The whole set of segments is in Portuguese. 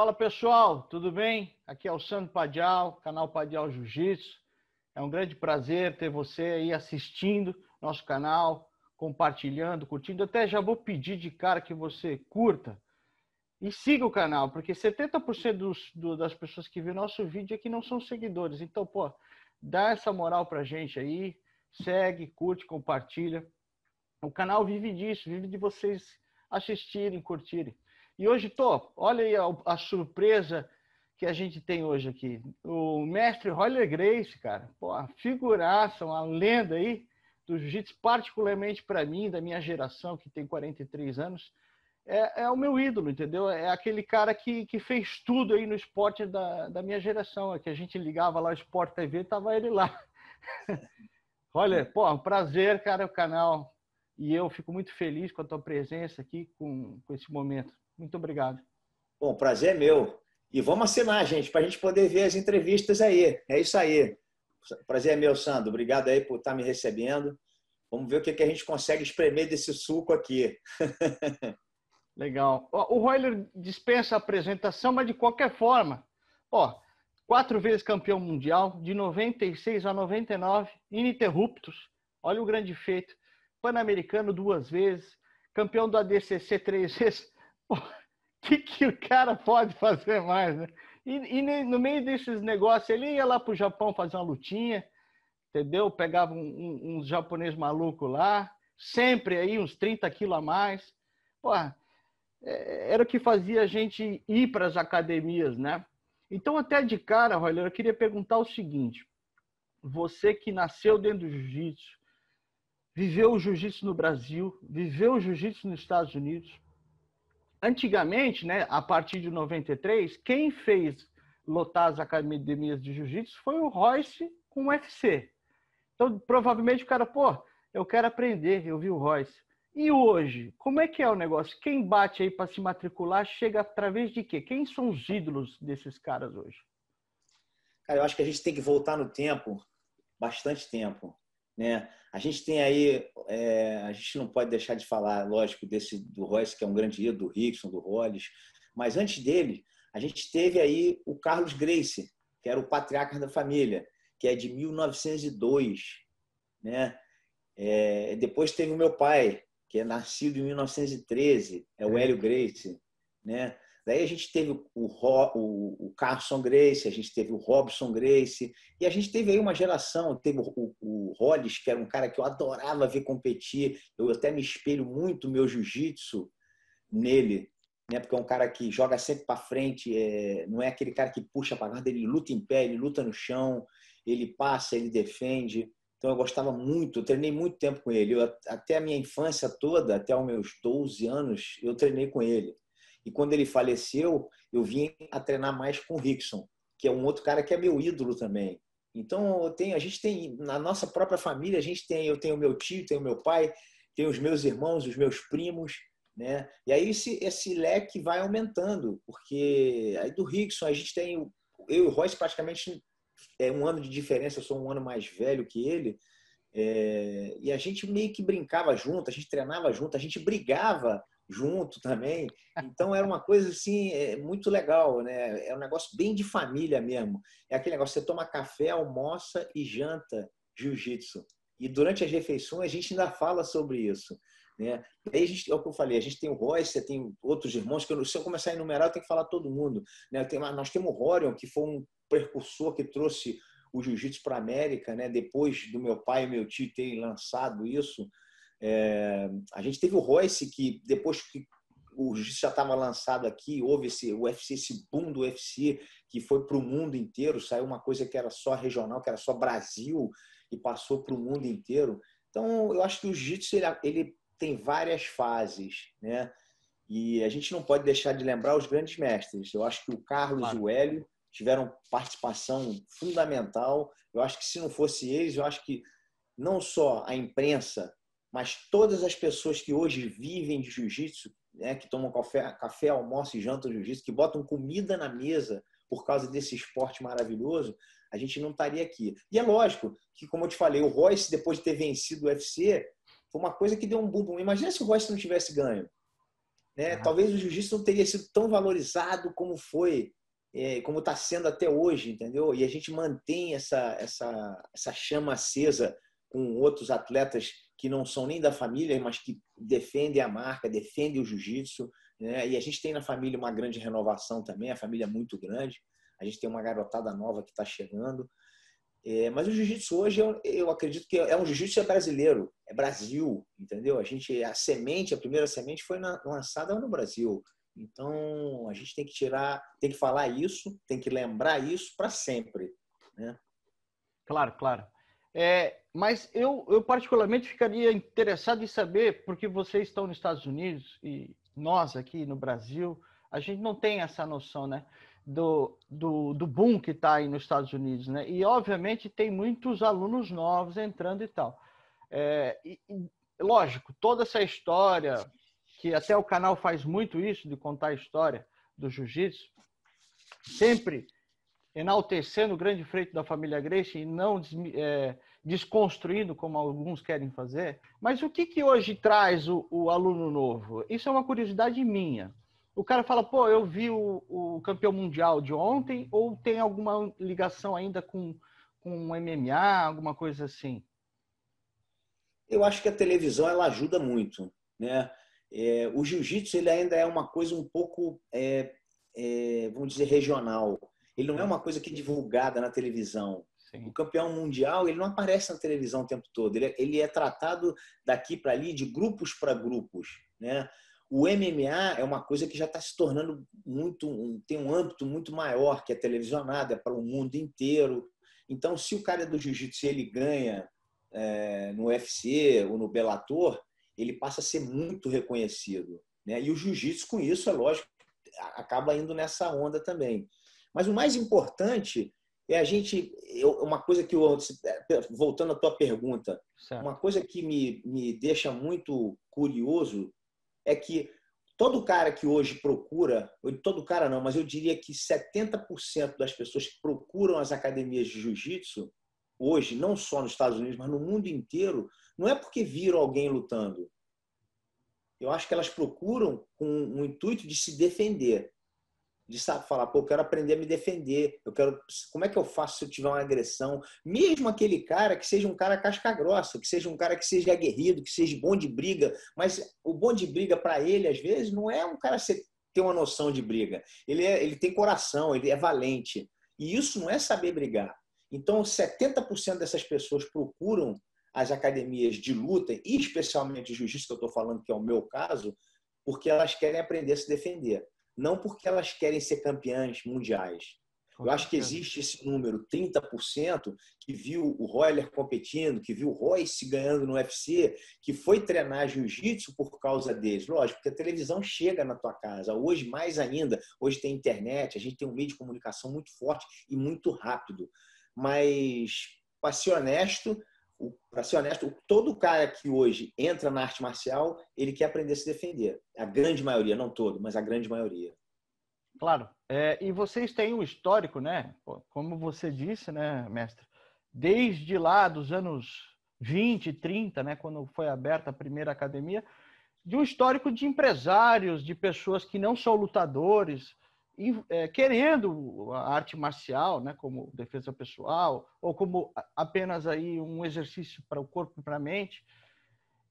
Fala pessoal, tudo bem? Aqui é o Sandro Padial, canal Padial Jiu-Jitsu. É um grande prazer ter você aí assistindo nosso canal, compartilhando, curtindo. Até já vou pedir de cara que você curta e siga o canal, porque 70% dos, do, das pessoas que vê nosso vídeo aqui não são seguidores. Então, pô, dá essa moral pra gente aí, segue, curte, compartilha. O canal vive disso, vive de vocês assistirem, curtirem. E hoje, Tô, olha aí a, a, surpresa que a gente tem hoje aqui. O mestre Roller Grace, cara, pô, a figuraça, uma lenda aí do jiu-jitsu, particularmente para mim, da minha geração, que tem 43 anos, é, é, o meu ídolo, entendeu? É aquele cara que, que fez tudo aí no esporte da, da minha geração. É que a gente ligava lá o Sport TV, tava ele lá. Olha, pô, um prazer, cara, o canal. E eu fico muito feliz com a tua presença aqui, com, com esse momento. Muito obrigado. Bom, prazer é meu. E vamos assinar, gente, para a gente poder ver as entrevistas aí. É isso aí. Prazer é meu, Sandro. Obrigado aí por estar tá me recebendo. Vamos ver o que, que a gente consegue espremer desse suco aqui. Legal. O Royler dispensa a apresentação, mas de qualquer forma, ó, quatro vezes campeão mundial, de 96 a 99, ininterruptos. Olha o grande feito. Pan-americano duas vezes, campeão do ADCC três vezes, o que, que o cara pode fazer mais, né? E, e no meio desses negócios, ele ia lá para o Japão fazer uma lutinha, entendeu? Pegava uns um, um, um japonês maluco lá, sempre aí uns 30 quilos a mais. É, era o que fazia a gente ir para as academias, né? Então, até de cara, Roller, eu queria perguntar o seguinte: você que nasceu dentro do jiu-jitsu, viveu o jiu-jitsu no Brasil, viveu o jiu-jitsu nos Estados Unidos, antigamente, né, a partir de 93, quem fez lotar as academias de jiu-jitsu foi o Royce com o UFC. Então, provavelmente o cara, pô, eu quero aprender, eu vi o Royce. E hoje, como é que é o negócio? Quem bate aí para se matricular chega através de quê? Quem são os ídolos desses caras hoje? Cara, eu acho que a gente tem que voltar no tempo, bastante tempo, né? A gente tem aí, é, a gente não pode deixar de falar, lógico, desse do Royce, que é um grande ídolo, do Rickson, do Rolls, mas antes dele, a gente teve aí o Carlos Grace, que era o patriarca da família, que é de 1902, né? É, depois teve o meu pai, que é nascido em 1913, é o é. Hélio Grace, né? Daí a gente teve o, o, o Carson Grace, a gente teve o Robson Grace, e a gente teve aí uma geração, teve o, o, Hollis, que era um cara que eu adorava ver competir, eu até me espelho muito meu jiu-jitsu nele, né? porque é um cara que joga sempre para frente, é, não é aquele cara que puxa para guarda, ele luta em pé, ele luta no chão, ele passa, ele defende. Então eu gostava muito, eu treinei muito tempo com ele. Eu, até a minha infância toda, até os meus 12 anos, eu treinei com ele. E quando ele faleceu, eu vim a treinar mais com o Rickson, que é um outro cara que é meu ídolo também. Então, tenho, a gente tem, na nossa própria família, a gente tem, eu tenho meu tio, tenho meu pai, tenho os meus irmãos, os meus primos, né? E aí esse, esse leque vai aumentando, porque aí do Rickson a gente tem, eu e o Royce praticamente é um ano de diferença, eu sou um ano mais velho que ele, é, e a gente meio que brincava junto, a gente treinava junto, a gente brigava junto também. Então era uma coisa assim é, muito legal, né? É um negócio bem de família mesmo. É aquele negócio você toma café, almoça e janta jiu-jitsu. E durante as refeições a gente ainda fala sobre isso. Né? Aí a gente, é o que eu falei, a gente tem o Royce, tem outros irmãos, que eu, se eu começar a enumerar, eu tenho que falar todo mundo. Né? Tenho, nós temos o Rorion, que foi um precursor que trouxe o jiu-jitsu para a América, né? depois do meu pai e meu tio terem lançado isso é, a gente teve o Royce, que depois que o jitsu já estava lançado aqui, houve esse UFC, esse boom do UFC, que foi para o mundo inteiro, saiu uma coisa que era só regional, que era só Brasil, e passou para o mundo inteiro. Então, eu acho que o Jiu-Jitsu ele, ele, tem várias fases, né? E a gente não pode deixar de lembrar os grandes mestres. Eu acho que o Carlos claro. e o Hélio tiveram participação fundamental. Eu acho que se não fosse eles, eu acho que não só a imprensa mas todas as pessoas que hoje vivem de jiu-jitsu, né, que tomam café, café, almoço e jantam jiu-jitsu, que botam comida na mesa por causa desse esporte maravilhoso, a gente não estaria aqui. E é lógico que, como eu te falei, o Royce, depois de ter vencido o UFC, foi uma coisa que deu um boom. Imagina se o Royce não tivesse ganho. Né? Talvez o jiu-jitsu não teria sido tão valorizado como foi, é, como está sendo até hoje, entendeu? E a gente mantém essa, essa, essa chama acesa com outros atletas que não são nem da família, mas que defendem a marca, defendem o jiu-jitsu. Né? E a gente tem na família uma grande renovação também, a família é muito grande. A gente tem uma garotada nova que está chegando. É, mas o jiu-jitsu hoje, eu, eu, acredito que é um jiu-jitsu é brasileiro, é Brasil, entendeu? A gente, a semente, a primeira semente foi na, lançada no Brasil. Então, a gente tem que tirar, tem que falar isso, tem que lembrar isso para sempre, né? Claro, claro. É, mas eu, eu, particularmente ficaria interessado em saber, porque vocês estão nos Estados Unidos e nós aqui no Brasil, a gente não tem essa noção, né? Do, do, do boom que está aí nos Estados Unidos, né? E, obviamente, tem muitos alunos novos entrando e tal. É, e, lógico, toda essa história, que até o canal faz muito isso, de contar a história do jiu-jitsu, sempre enaltecendo o grande feito da família Greixe e não é, desconstruindo como alguns querem fazer. Mas o que, que hoje traz o, o, aluno novo? Isso é uma curiosidade minha. O cara fala, pô, eu vi o, o campeão mundial de ontem, ou tem alguma ligação ainda com, com MMA, alguma coisa assim? Eu acho que a televisão ela ajuda muito, né? É, o jiu-jitsu ele ainda é uma coisa um pouco, é, é vamos dizer, regional. Ele não é uma coisa que é divulgada na televisão. Sim. O campeão mundial ele não aparece na televisão o tempo todo. Ele é, ele é tratado daqui para ali, de grupos para grupos, né? O MMA é uma coisa que já está se tornando muito, um, tem um âmbito muito maior que é televisionado é para o mundo inteiro. Então, se o cara é do jiu-jitsu ele ganha é, no UFC ou no Bellator, ele passa a ser muito reconhecido, né? E o jiu-jitsu com isso, é lógico, acaba indo nessa onda também. Mas o mais importante é a gente. Eu, uma coisa que eu. É, voltando à tua pergunta, certo. uma coisa que me, me deixa muito curioso é que todo cara que hoje procura, todo cara não, mas eu diria que 70% das pessoas que procuram as academias de jiu-jitsu, hoje, não só nos Estados Unidos, mas no mundo inteiro, não é porque viram alguém lutando. Eu acho que elas procuram com o intuito de se defender de sabe, falar, pô, eu quero aprender a me defender, eu quero. Como é que eu faço se eu tiver uma agressão? Mesmo aquele cara que seja um cara casca grossa, que seja um cara que seja aguerrido, que seja bom de briga, mas o bom de briga para ele, às vezes, não é um cara ser, ter uma noção de briga. Ele, é, ele tem coração, ele é valente. E isso não é saber brigar. Então, 70% dessas pessoas procuram as academias de luta, e especialmente de jiu-jitsu, que eu estou falando que é o meu caso, porque elas querem aprender a se defender não porque elas querem ser campeãs mundiais. Eu acho que existe esse número, 30%, que viu o Royler competindo, que viu o Royce ganhando no UFC, que foi treinar jiu-jitsu por causa deles. Lógico, porque a televisão chega na tua casa. Hoje, mais ainda, hoje tem internet, a gente tem um meio de comunicação muito forte e muito rápido. Mas, para ser honesto, para ser honesto, todo cara que hoje entra na arte marcial, ele quer aprender a se defender. A grande maioria, não todo, mas a grande maioria. Claro. É, e vocês têm um histórico, né? Como você disse, né, mestre? Desde lá dos anos 20, 30, né, quando foi aberta a primeira academia, de um histórico de empresários, de pessoas que não são lutadores, é, querendo a arte marcial, né, como defesa pessoal, ou como apenas aí um exercício para o corpo e para a mente.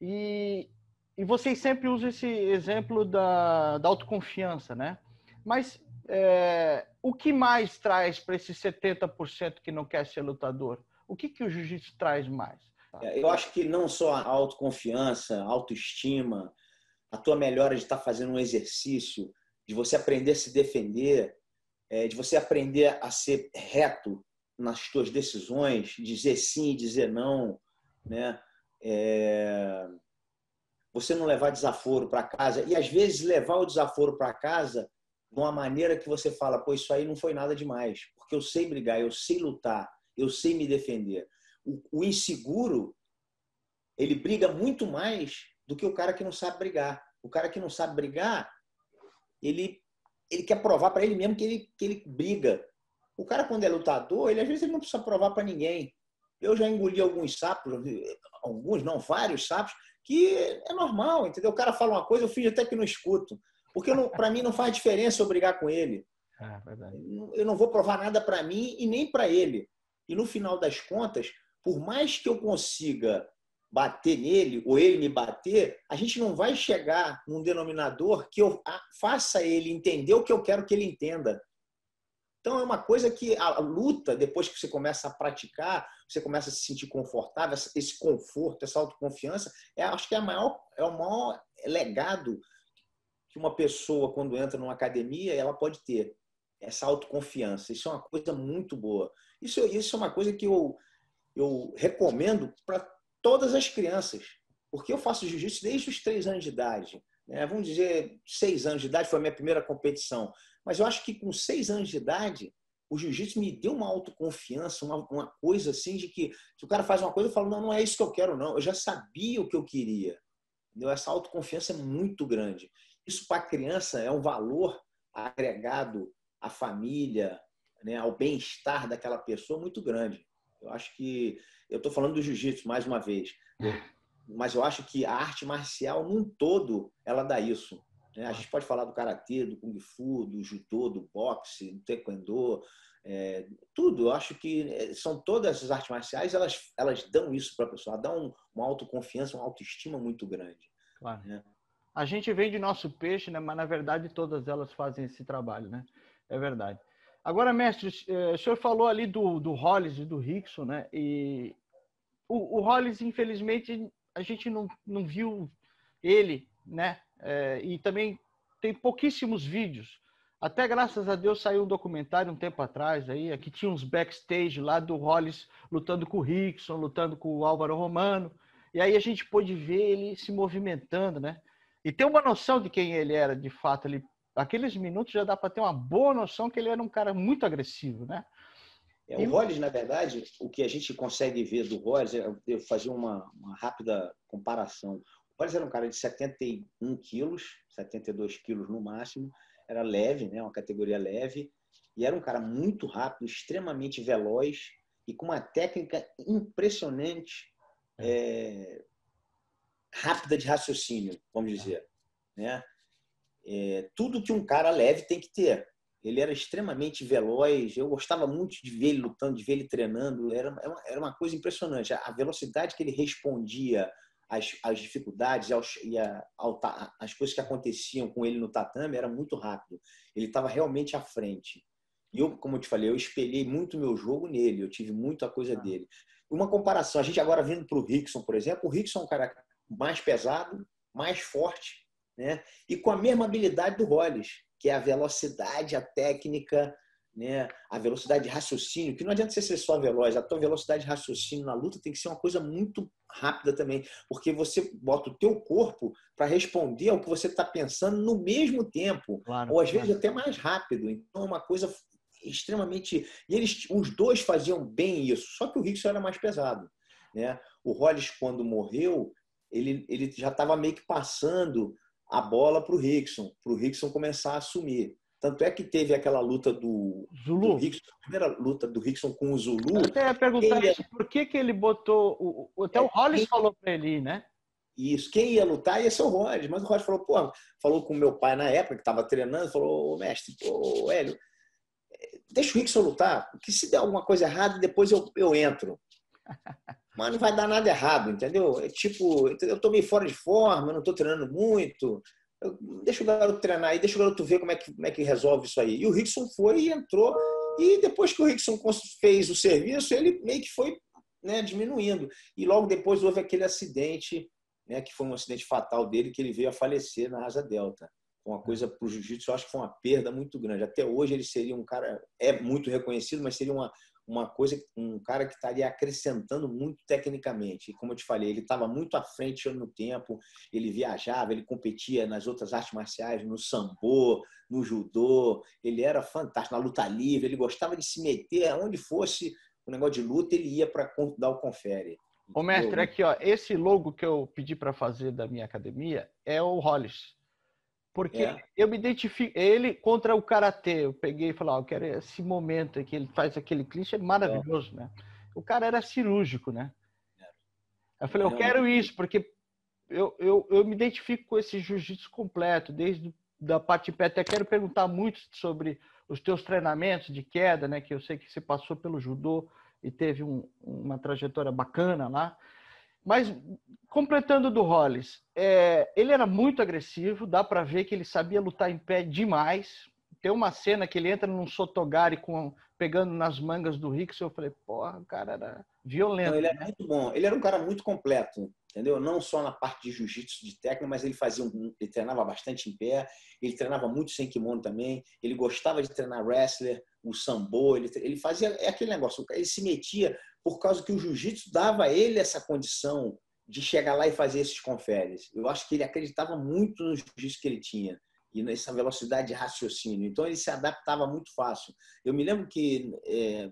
E, e vocês sempre usam esse exemplo da, da autoconfiança, né? Mas é, o que mais traz para esses 70% que não quer ser lutador? O que, que o jiu-jitsu traz mais? É, eu acho que não só a autoconfiança, autoestima, a tua melhora de estar tá fazendo um exercício, de você aprender a se defender, é, de você aprender a ser reto nas suas decisões, dizer sim, dizer não, né? É... Você não levar desaforo para casa e às vezes levar o desaforo para casa de uma maneira que você fala, pô, isso aí não foi nada demais, porque eu sei brigar, eu sei lutar, eu sei me defender. O, o inseguro ele briga muito mais do que o cara que não sabe brigar. O cara que não sabe brigar, ele, ele quer provar para ele mesmo que ele, que ele briga. O cara, quando é lutador, ele às vezes ele não precisa provar para ninguém. Eu já engoli alguns sapos, alguns não, vários sapos, que é normal, entendeu? O cara fala uma coisa, eu fingo até que não escuto. Porque para mim não faz diferença eu brigar com ele. Ah, eu não vou provar nada para mim e nem para ele. E no final das contas, por mais que eu consiga bater nele ou ele me bater, a gente não vai chegar num denominador que eu faça ele entender o que eu quero que ele entenda. Então é uma coisa que a luta, depois que você começa a praticar, você começa a se sentir confortável, esse conforto, essa autoconfiança, é, acho que é, maior, é o maior legado que uma pessoa, quando entra numa academia, ela pode ter. Essa autoconfiança. Isso é uma coisa muito boa. Isso, isso é uma coisa que eu, eu recomendo para todas as crianças. Porque eu faço jiu-jitsu desde os três anos de idade. Né? Vamos dizer, seis anos de idade foi a minha primeira competição. Mas eu acho que com seis anos de idade, o jiu-jitsu me deu uma autoconfiança, uma, uma, coisa assim de que se o cara faz uma coisa, eu falo, não, não é isso que eu quero, não. Eu já sabia o que eu queria. Entendeu? Essa autoconfiança é muito grande. Isso para a criança é um valor agregado à família, né, ao bem-estar daquela pessoa muito grande. Eu acho que. Eu estou falando do jiu-jitsu mais uma vez. É. Mas eu acho que a arte marcial, num todo, ela dá isso. Né? A gente pode falar do karatê, do kung fu, do judô, do boxe, do taekwondo, é, tudo. Eu acho que é, são todas as artes marciais, elas, elas dão isso para a pessoa, dão uma autoconfiança, uma autoestima muito grande. Claro. Né? A gente vende nosso peixe, né? mas na verdade todas elas fazem esse trabalho, né? É verdade. Agora, mestre, eh, o senhor falou ali do, do Hollis e do Rickson, né? E o, o Hollis, infelizmente, a gente não, não viu ele, né? Eh, e também tem pouquíssimos vídeos. Até graças a Deus saiu um documentário um tempo atrás aí, é que tinha uns backstage lá do Hollis lutando com o Rickson, lutando com o Álvaro Romano. E aí a gente pôde ver ele se movimentando, né? E ter uma noção de quem ele era de fato ali aqueles minutos já dá para ter uma boa noção que ele era um cara muito agressivo, né? É, o Rollins, na verdade, o que a gente consegue ver do Rollins, é, eu fazer uma, uma rápida comparação. O Rollins era um cara de 71 quilos, 72 quilos no máximo, era leve, né, uma categoria leve, e era um cara muito rápido, extremamente veloz e com uma técnica impressionante, é, é rápida de raciocínio, vamos dizer. Né? é, tudo que um cara leve tem que ter. Ele era extremamente veloz, eu gostava muito de ver ele lutando, de ver ele treinando, era, era uma coisa impressionante. A velocidade que ele respondia às, às dificuldades aos, e a, ao, as coisas que aconteciam com ele no tatame era muito rápido. Ele estava realmente à frente. E eu, como eu te falei, eu espelhei muito meu jogo nele, eu tive muito a coisa ah. dele. Uma comparação, a gente agora vindo para o Rickson, por exemplo, o Rickson é um cara mais pesado, mais forte, né? E com a mesma habilidade do Rolls, que é a velocidade, a técnica, né? A velocidade de raciocínio, que não adianta você ser só veloz, a tua velocidade de raciocínio na luta tem que ser uma coisa muito rápida também, porque você bota o teu corpo para responder ao que você está pensando no mesmo tempo, claro, ou às claro. vezes até mais rápido. Então é uma coisa extremamente. E eles, os dois faziam bem isso, só que o Rickson era mais pesado. Né? O Hollis, quando morreu, ele, ele já estava meio que passando a bola para o Rickson, para o Rickson começar a assumir. Tanto é que teve aquela luta do Zulu, do Rickson, a primeira luta do Rickson com o Zulu. Eu até ia perguntar isso, por que, que ele botou. O, até é, o Hollis quem... falou para ele, né? Isso, quem ia lutar ia ser o Rollins. mas o Rollins falou, pô, falou com meu pai na época que estava treinando, falou, ô mestre, pô, Hélio, eh, deixa o Rickson lutar, que se der alguma coisa errada, depois eu, eu entro. mas não vai dar nada errado, entendeu? É tipo, eu estou meio fora de forma, não estou treinando muito. Eu, deixa o garoto treinar aí, deixa o garoto ver como é, que, como é que resolve isso aí. E o Rickson foi e entrou. E depois que o Rickson fez o serviço, ele meio que foi né, diminuindo. E logo depois houve aquele acidente, né, que foi um acidente fatal dele, que ele veio a falecer na Rasa Delta. Uma coisa para o jiu-jitsu, eu acho que foi uma perda muito grande. Até hoje ele seria um cara, é muito reconhecido, mas seria uma, uma coisa, um cara que estaria acrescentando muito tecnicamente. E como eu te falei, ele estava muito à frente no tempo, ele viajava, ele competia nas outras artes marciais, no sambo, no judô, ele era fantástico, na luta livre, ele gostava de se meter aonde fosse o negócio de luta, ele ia para dar o confere. Ô mestre, aqui ó, esse logo que eu pedi para fazer da minha academia é o Hollis. Porque é. eu me identifico. Ele contra o karatê. Eu peguei e falei, ó, oh, quero esse momento que Ele faz aquele clinch, é maravilhoso, né? O cara era cirúrgico, né? É. Eu falei, eu quero isso, porque eu, eu, eu me identifico com esse jiu-jitsu completo, desde da parte de pé. Até quero perguntar muito sobre os teus treinamentos de queda, né? Que eu sei que você passou pelo judô e teve um, uma trajetória bacana lá. Mas completando do Hollis, é, ele era muito agressivo, dá para ver que ele sabia lutar em pé demais. Tem uma cena que ele entra num sotogari com, pegando nas mangas do Rickson, eu falei, porra, o cara era violento. Não, ele era é né? muito bom, ele era um cara muito completo entendeu? Não só na parte de jiu-jitsu, de técnica, mas ele fazia um, ele treinava bastante em pé, ele treinava muito sem kimono também, ele gostava de treinar wrestler, o sambo, ele, ele fazia é aquele negócio, ele se metia por causa que o jiu-jitsu dava a ele essa condição de chegar lá e fazer esses conferes. Eu acho que ele acreditava muito no jiu-jitsu que ele tinha e nessa velocidade de raciocínio. Então ele se adaptava muito fácil. Eu me lembro que é,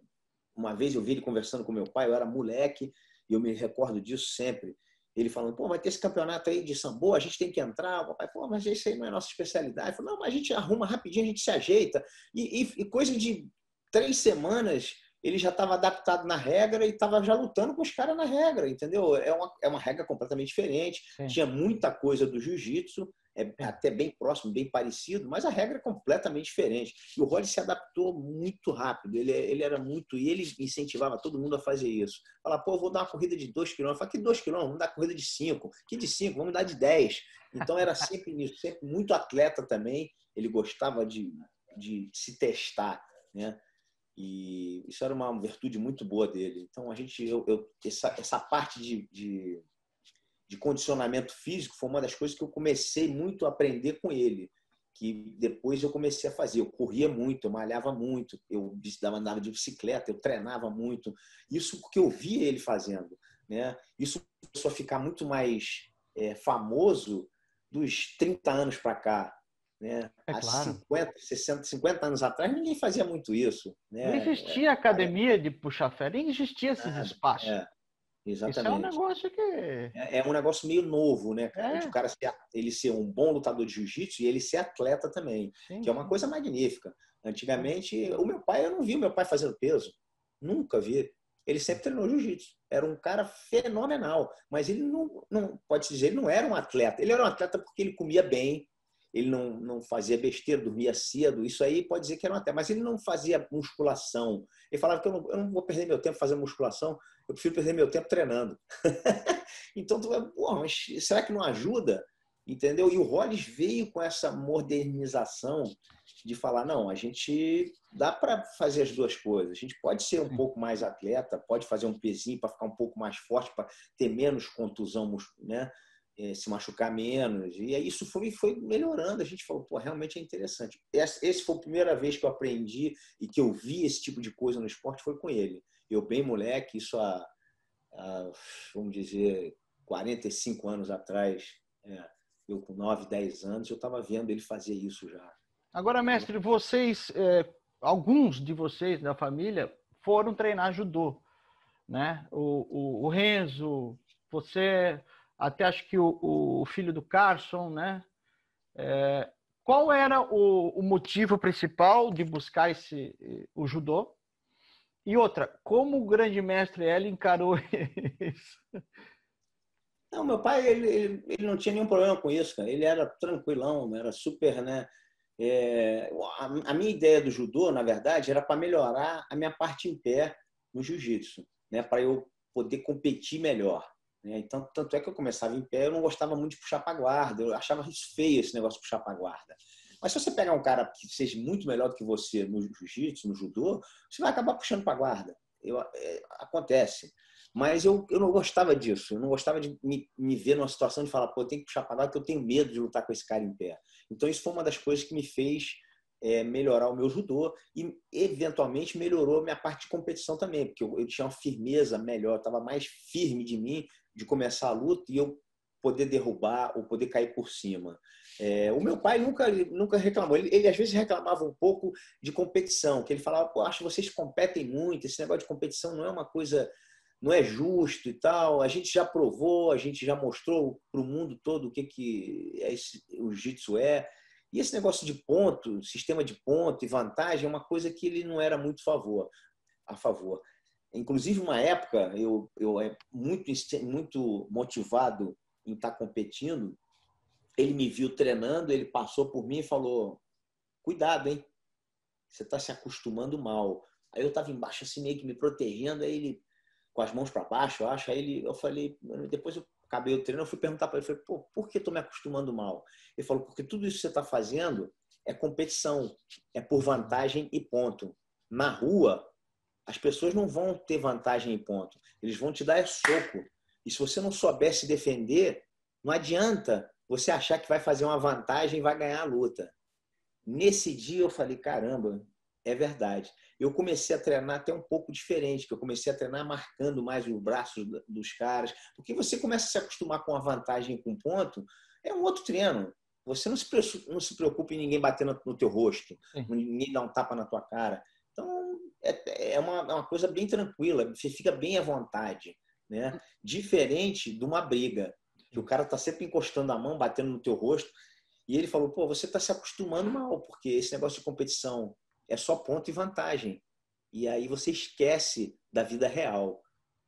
uma vez eu vi ele conversando com meu pai, eu era moleque, e eu me recordo disso sempre ele falando, pô, vai ter esse campeonato aí de sambo, a gente tem que entrar. O papai, pô, mas isso aí não é nossa especialidade. Falei, não, mas a gente arruma rapidinho, a gente se ajeita. E, e, e coisa de três semanas, ele já estava adaptado na regra e estava já lutando com os caras na regra, entendeu? É uma, é uma regra completamente diferente. Sim. Tinha muita coisa do jiu-jitsu, é, é até bem próximo, bem parecido, mas a regra é completamente diferente. E o Rod se adaptou muito rápido, ele, ele era muito, e ele incentivava todo mundo a fazer isso. Falar, pô, vou dar uma corrida de 2 km, fala que 2 km, vamos dar corrida de 5, que de 5, vamos dar de 10. Então era sempre nisso, sempre muito atleta também, ele gostava de, de se testar, né? E isso era uma virtude muito boa dele. Então a gente, eu, eu essa, essa parte de, de de condicionamento físico foi uma das coisas que eu comecei muito a aprender com ele, que depois eu comecei a fazer. Eu corria muito, eu malhava muito, eu andava de bicicleta, eu treinava muito. Isso que eu via ele fazendo. Né? Isso começou a ficar muito mais é, famoso dos 30 anos para cá. Né? É Há claro. 50, 60, 50 anos atrás, ninguém fazia muito isso. Né? Não existia é, é, academia de puxa ferro, nem existia esses espaços. É. Exatamente. Isso é um negócio que. É, é um negócio meio novo, né, É. O cara ser, ele ser um bom lutador de jiu-jitsu e ele ser atleta também, Sim. que é uma coisa magnífica. Antigamente, o meu pai, eu não vi o meu pai fazendo peso. Nunca vi. Ele sempre treinou jiu-jitsu. Era um cara fenomenal. Mas ele não, não pode dizer, ele não era um atleta. Ele era um atleta porque ele comia bem, ele não, não fazia besteira, dormia cedo, isso aí pode dizer que era até, mas ele não fazia musculação. Ele falava que eu não, eu não vou perder meu tempo fazendo musculação, eu prefiro perder meu tempo treinando. então, tu vai, mas será que não ajuda? Entendeu? E o Rollins veio com essa modernização de falar, não, a gente dá para fazer as duas coisas. A gente pode ser um pouco mais atleta, pode fazer um pezinho para ficar um pouco mais forte, para ter menos contusão, né? Eh, se machucar menos. E aí isso foi, foi melhorando. A gente falou, pô, realmente é interessante. Essa, esse foi a primeira vez que eu aprendi e que eu vi esse tipo de coisa no esporte foi com ele. Eu, bem moleque, isso há, há vamos dizer, 45 anos atrás, é, eu com 9, 10 anos, eu estava vendo ele fazer isso já. Agora, mestre, vocês, é, alguns de vocês da família foram treinar judô, né? o, o, o Renzo, você, até acho que o, o filho do Carson, né? É, qual era o, o, motivo principal de buscar esse o judô? E outra, como o grande mestre ele encarou isso? Não, meu pai ele, ele, ele, não tinha nenhum problema com isso, cara. Ele era tranquilão, era super, né? É, a, a, minha ideia do judô, na verdade, era para melhorar a minha parte em pé no jiu-jitsu, né? Para eu poder competir melhor. Né? Então, tanto é que eu começava em pé, eu não gostava muito de puxar para guarda, eu achava feio esse negócio de puxar para guarda. Mas se você pegar um cara que seja muito melhor do que você no jiu-jitsu, no judô, você vai acabar puxando para guarda. Eu, é, acontece. Mas eu, eu não gostava disso. Eu não gostava de me, me ver numa situação de falar, pô, tem que puxar para guarda porque eu tenho medo de lutar com esse cara em pé. Então, isso foi uma das coisas que me fez é, melhorar o meu judô e, eventualmente, melhorou a minha parte de competição também, porque eu, eu tinha uma firmeza melhor, estava mais firme de mim de começar a luta e eu poder derrubar ou poder cair por cima. É, o meu pai nunca, nunca reclamou, ele, ele, às vezes reclamava um pouco de competição, que ele falava, pô, acho que vocês competem muito, esse negócio de competição não é uma coisa, não é justo e tal, a gente já provou, a gente já mostrou para o mundo todo o que, que é esse, o jiu-jitsu é, e esse negócio de ponto, sistema de ponto e vantagem é uma coisa que ele não era muito favor, a favor. Inclusive, uma época, eu, eu é muito, muito motivado em estar tá competindo, ele me viu treinando, ele passou por mim e falou: Cuidado, hein? Você está se acostumando mal. Aí eu estava embaixo, assim, meio que me protegendo, aí ele, com as mãos para baixo, eu acho, aí ele, eu falei, depois eu acabei o treino, eu fui perguntar para ele, falei, pô, por que estou me acostumando mal? Ele falou, porque tudo isso que você está fazendo é competição, é por vantagem e ponto. Na rua, as pessoas não vão ter vantagem e ponto. Eles vão te dar é soco. E se você não souber se defender, não adianta você achar que vai fazer uma vantagem e vai ganhar a luta. Nesse dia eu falei, caramba, é verdade eu comecei a treinar até um pouco diferente, que eu comecei a treinar marcando mais os braços dos caras, porque você começa a se acostumar com a vantagem com ponto, é um outro treino. Você não se, não se preocupa em ninguém bater no teu rosto, Sim. ninguém dar um tapa na tua cara. Então, é, é, uma, é uma coisa bem tranquila, você fica bem à vontade. Né? Diferente de uma briga, que o cara está sempre encostando a mão, batendo no teu rosto, e ele falou, pô, você está se acostumando mal, porque esse negócio de competição é só ponto e vantagem. E aí você esquece da vida real.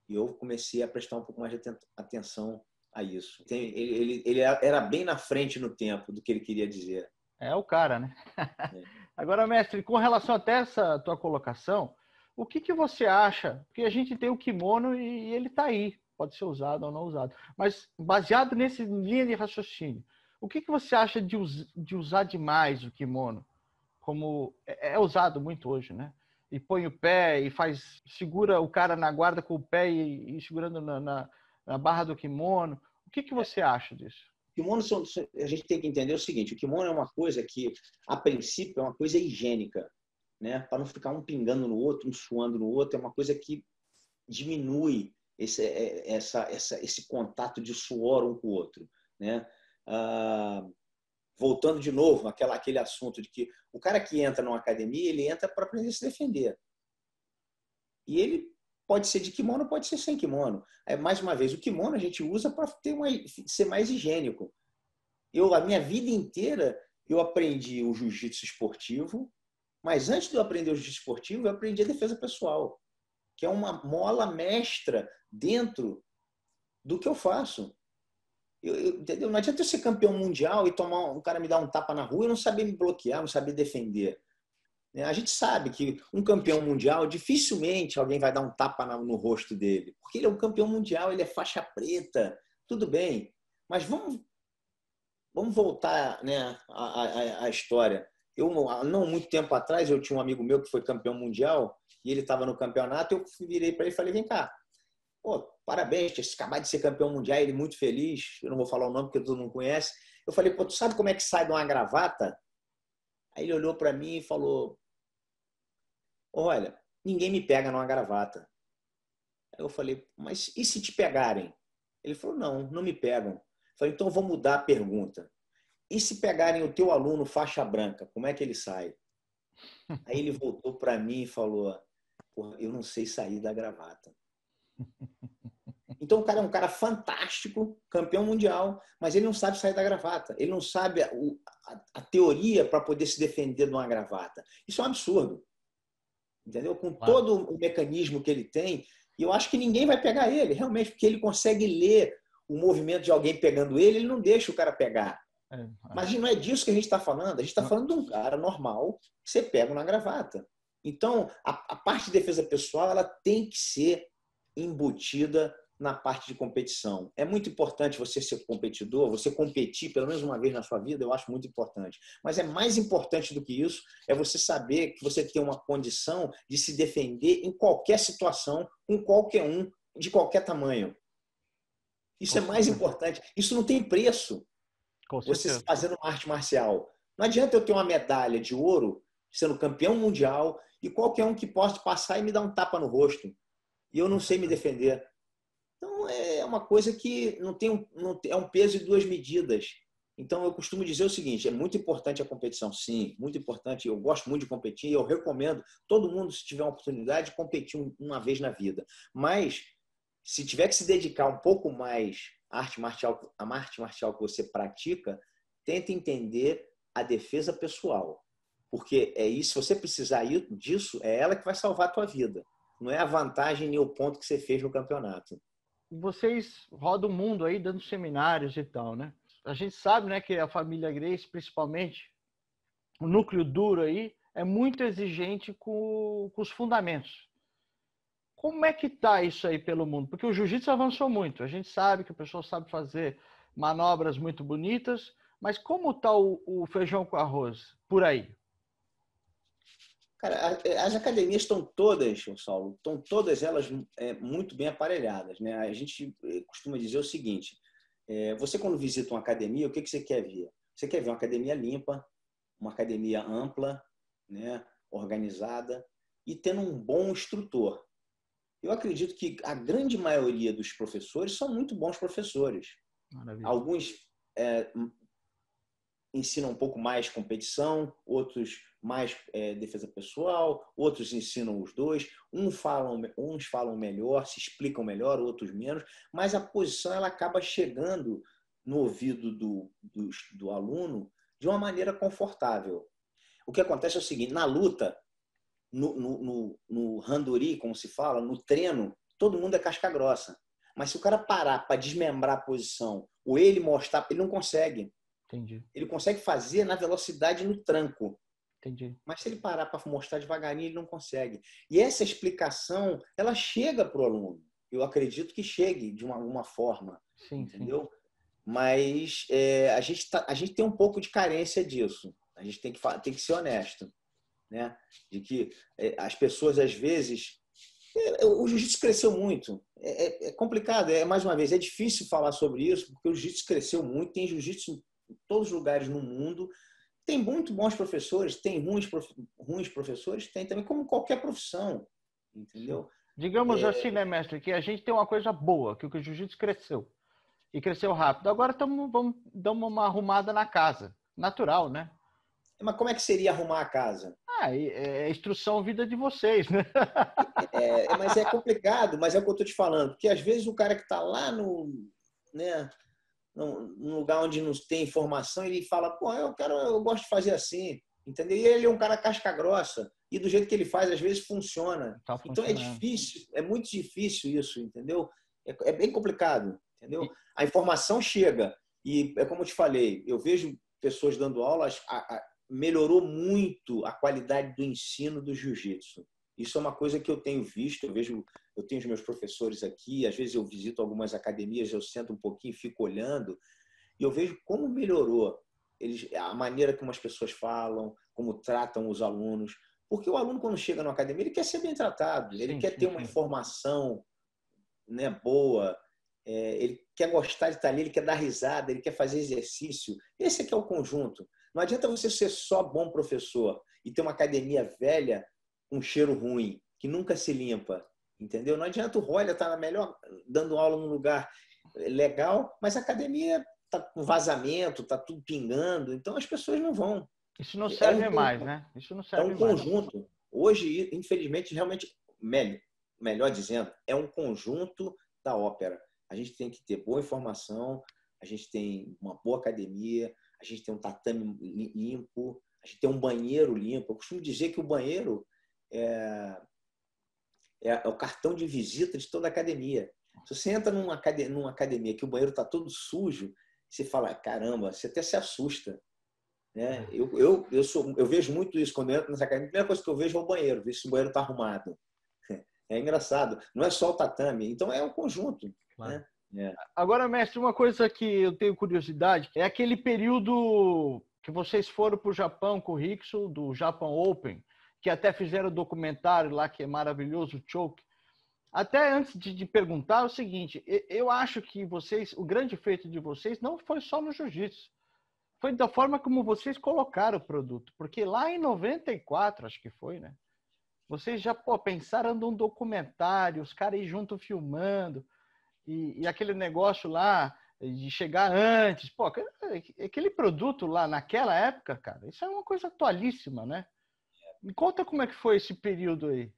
E eu comecei a prestar um pouco mais de atenção a isso. Ele, ele, ele era bem na frente no tempo do que ele queria dizer. É o cara, né? É. Agora, mestre, com relação até essa tua colocação, o que, que você acha? Porque a gente tem o kimono e ele está aí, pode ser usado ou não usado. Mas baseado nessa linha de raciocínio, o que, que você acha de, us de usar demais o kimono? como é, é, usado muito hoje, né? E põe o pé e faz, segura o cara na guarda com o pé e, e segurando na, na, na, barra do kimono. O que, que você acha disso? Kimono são, a gente tem que entender o seguinte: o kimono é uma coisa que, a princípio, é uma coisa higiênica, né? Para não ficar um pingando no outro, um suando no outro, é uma coisa que diminui esse, é, essa, essa, esse contato de suor um com o outro, né? Ah, voltando de novo àquela, assunto de que o cara que entra numa academia, ele entra para aprender a se defender. E ele pode ser de kimono, pode ser sem kimono. é mais uma vez, o kimono a gente usa para ser mais higiênico. Eu, a minha vida inteira, eu aprendi o jiu-jitsu esportivo, mas antes de eu aprender o jiu-jitsu esportivo, eu aprendi a defesa pessoal, que é uma mola mestra dentro do que eu faço. Eu, eu, entendeu? Não adianta eu ser campeão mundial e tomar um cara me dar um tapa na rua e não saber me bloquear, não saber defender. Né? A gente sabe que um campeão mundial dificilmente alguém vai dar um tapa no rosto dele, porque ele é um campeão mundial, ele é faixa preta, tudo bem. Mas vamos, vamos voltar né, à, à história. Eu, não muito tempo atrás, eu tinha um amigo meu que foi campeão mundial e ele estava no campeonato. Eu virei para ele e falei: Vem cá, Pô, parabéns, tinha acabado de ser campeão mundial, ele muito feliz. Eu não vou falar o nome porque todo mundo conhece. Eu falei, pô, tu sabe como é que sai de uma gravata? Aí ele olhou para mim e falou: Olha, ninguém me pega numa gravata. Aí eu falei, mas e se te pegarem? Ele falou: Não, não me pegam. Eu falei, então vou mudar a pergunta. E se pegarem o teu aluno faixa branca, como é que ele sai? Aí ele voltou para mim e falou: eu não sei sair da gravata. Então o cara é um cara fantástico, campeão mundial, mas ele não sabe sair da gravata. Ele não sabe a, a, a teoria para poder se defender de uma gravata. Isso é um absurdo. Entendeu? Com claro. todo o mecanismo que ele tem, e eu acho que ninguém vai pegar ele, realmente, porque ele consegue ler o movimento de alguém pegando ele, ele não deixa o cara pegar. É, é. Mas não é disso que a gente está falando. A gente está falando de um cara normal que você pega na gravata. Então, a, a parte de defesa pessoal ela tem que ser embutida na parte de competição. É muito importante você ser competidor, você competir pelo menos uma vez na sua vida, eu acho muito importante. Mas é mais importante do que isso é você saber que você tem uma condição de se defender em qualquer situação, com qualquer um, de qualquer tamanho. Isso é mais importante. Isso não tem preço. você fazendo uma arte marcial. Não adianta eu ter uma medalha de ouro sendo campeão mundial e qualquer um que possa passar e me dar um tapa no rosto e eu não sei me defender. Então é uma coisa que não tem, não tem é um peso e duas medidas. Então eu costumo dizer o seguinte: é muito importante a competição, sim, muito importante. Eu gosto muito de competir, eu recomendo todo mundo se tiver uma oportunidade competir uma vez na vida. Mas se tiver que se dedicar um pouco mais à arte marcial, à arte marcial que você pratica, tente entender a defesa pessoal, porque é isso. Se você precisar disso, é ela que vai salvar a tua vida não é a vantagem nem o ponto que você fez no campeonato. Vocês rodam o mundo aí dando seminários e tal, né? A gente sabe, né, que a família Grace, principalmente, o núcleo duro aí, é muito exigente com, com os fundamentos. Como é que tá isso aí pelo mundo? Porque o jiu-jitsu avançou muito. A gente sabe que o pessoal sabe fazer manobras muito bonitas, mas como tá o, o feijão com arroz por aí? Cara, eh, as academias estão todas, Saulo, estão todas elas é, muito bem aparelhadas. Né? A gente eh, costuma dizer o seguinte: é, você, quando visita uma academia, o que, que você quer ver? Você quer ver uma academia limpa, uma academia ampla, né? organizada e tendo um bom instrutor. Eu acredito que a grande maioria dos professores são muito bons professores. Maravilha. Alguns é, ensinam um pouco mais competição, outros mais é, defesa pessoal, outros ensinam os dois. Um falam, uns falam melhor, se explicam melhor, outros menos, mas a posição ela acaba chegando no ouvido do, do, do aluno de uma maneira confortável. O que acontece é o seguinte: na luta, no, no, no, no como se fala, no treino, todo mundo é casca grossa. Mas se o cara parar para desmembrar a posição, ou ele mostrar, ele não consegue. Entendi. Ele consegue fazer na velocidade no tranco. Entendi. Mas se ele parar para mostrar devagarinho, ele não consegue. E essa explicação, ela chega para o aluno. Eu acredito que chegue de uma, uma forma. Sim, entendeu? Sim. Mas é, a, gente tá, a gente tem um pouco de carência disso. A gente tem que, tem que ser honesto. Né? De que é, as pessoas, às vezes. É, é o jiu-jitsu cresceu muito. É, é, é, complicado, é mais uma vez, é difícil falar sobre isso, porque o jiu-jitsu cresceu muito, tem jiu-jitsu todos os lugares no mundo. Tem muito bons professores, tem ruins, prof... ruins professores, tem também, como qualquer profissão, entendeu? Digamos é... assim, né, mestre, que a gente tem uma coisa boa, que o jiu-jitsu cresceu. E cresceu rápido. Agora tamo, vamos dar uma arrumada na casa. Natural, né? Mas como é que seria arrumar a casa? Ah, é, é instrução vida de vocês, né? É, é, mas é complicado, mas é o que eu estou te falando, porque às vezes o cara que está lá no, né, num lugar onde não tem informação, ele fala, pô, eu quero, eu gosto de fazer assim, entendeu? E ele é um cara casca grossa e do jeito que ele faz, às vezes funciona. Tá então é difícil, é muito difícil isso, entendeu? É, é bem complicado, entendeu? A informação chega e é como eu te falei, eu vejo pessoas dando aulas, a, a, melhorou muito a qualidade do ensino do jiu-jitsu. Isso é uma coisa que eu tenho visto, eu vejo, eu tenho os meus professores aqui, às vezes eu visito algumas academias, eu sento um pouquinho, fico olhando, e eu vejo como melhorou eles, a maneira como as pessoas falam, como tratam os alunos. Porque o aluno, quando chega na academia, ele quer ser bem tratado, ele sim, quer sim, ter uma informação né, boa, é, ele quer gostar de estar ali, ele quer dar risada, ele quer fazer exercício. Esse é que é o conjunto. Não adianta você ser só bom professor e ter uma academia velha um cheiro ruim, que nunca se limpa, entendeu? Não adianta o Rolha estar tá melhor dando aula num lugar legal, mas a academia está com vazamento, está tudo pingando, então as pessoas não vão. Isso não é serve é um mais, né? Isso não serve mais. É um mais. conjunto. Hoje, infelizmente, realmente, melhor, melhor dizendo, é um conjunto da ópera. A gente tem que ter boa informação, a gente tem uma boa academia, a gente tem um tatame limpo, a gente tem um banheiro limpo. Eu costumo dizer que o banheiro é, é, é o cartão de visita de toda a academia. Se você entra numa academia, numa academia que o banheiro está todo sujo, você fala, caramba, você até se assusta. Né? É. Eu, eu, eu, sou, eu vejo muito isso quando eu entro nessa academia. A primeira coisa que eu vejo é o banheiro, ver se o banheiro está arrumado. É engraçado. Não é só o tatame, então é um conjunto. Claro. Né? É. Agora, mestre, uma coisa que eu tenho curiosidade é aquele período que vocês foram para o Japão com o Rixo, do Japan Open que até fizeram o documentário lá, que é maravilhoso, Choke. Até antes de, de perguntar, é o seguinte: eu acho que vocês, o grande feito de vocês não foi só no jiu-jitsu, foi da forma como vocês colocaram o produto. Porque lá em 94, acho que foi, né? Vocês já pô, pensaram num documentário, os caras aí junto filmando, e, e aquele negócio lá, de chegar antes. Pô, aquele produto lá naquela época, cara, isso é uma coisa atualíssima, né? Me conta como é que foi esse período aí.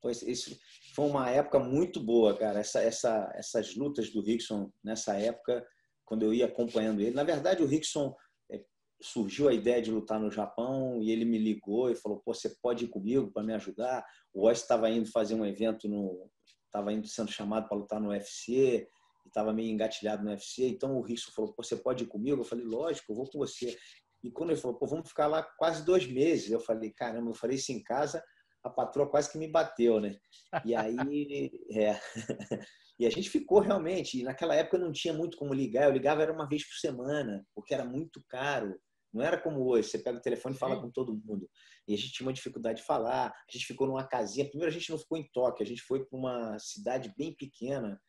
Pois, isso foi uma época muito boa, cara. Essa, essa, essas lutas do Rickson nessa época, quando eu ia acompanhando ele. Na verdade, o Rickson é, surgiu a ideia de lutar no Japão e ele me ligou e falou: Pô, você pode ir comigo para me ajudar? O Oz estava indo fazer um evento no. Estava sendo chamado para lutar no UFC estava meio engatilhado no UFC, então o Rickson falou, você pode ir comigo? Eu falei, lógico, eu vou com você. E quando ele falou, pô, vamos ficar lá quase dois meses, eu falei, caramba, eu falei isso em casa, a patroa quase que me bateu, né? E aí, é. E a gente ficou realmente, e naquela época não tinha muito como ligar, eu ligava era uma vez por semana, porque era muito caro. Não era como hoje, você pega o telefone e fala Sim. com todo mundo. E a gente tinha uma dificuldade de falar, a gente ficou numa casinha. Primeiro a gente não ficou em Tóquio, a gente foi para uma cidade bem pequena,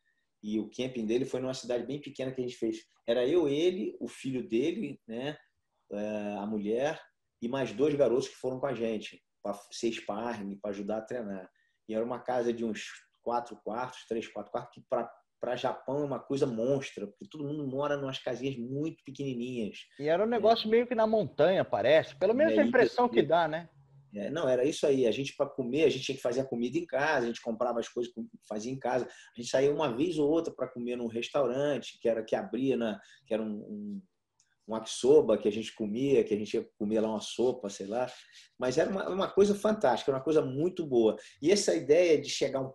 e o camping dele foi numa cidade bem pequena que a gente fez. Era eu, ele, o filho dele, né? É, a mulher e mais dois garotos que foram com a gente para ser sparring, para ajudar a treinar. E era uma casa de uns quatro quartos, três, quatro quartos, que para para Japão é uma coisa monstra, porque todo mundo mora em umas casinhas muito pequenininhas. E era um negócio é. meio que na montanha, parece. Pelo menos é a impressão que é. dá, né? É, não, era isso aí. A gente, para comer, a gente tinha que fazer a comida em casa, a gente comprava as coisas que fazia em casa. A gente saía uma vez ou outra para comer num restaurante, que era que abria, na, que era um, um um yakisoba que a gente comia, que a gente ia comer lá uma sopa, sei lá. Mas era uma, uma coisa fantástica, uma coisa muito boa. E essa ideia de chegar um,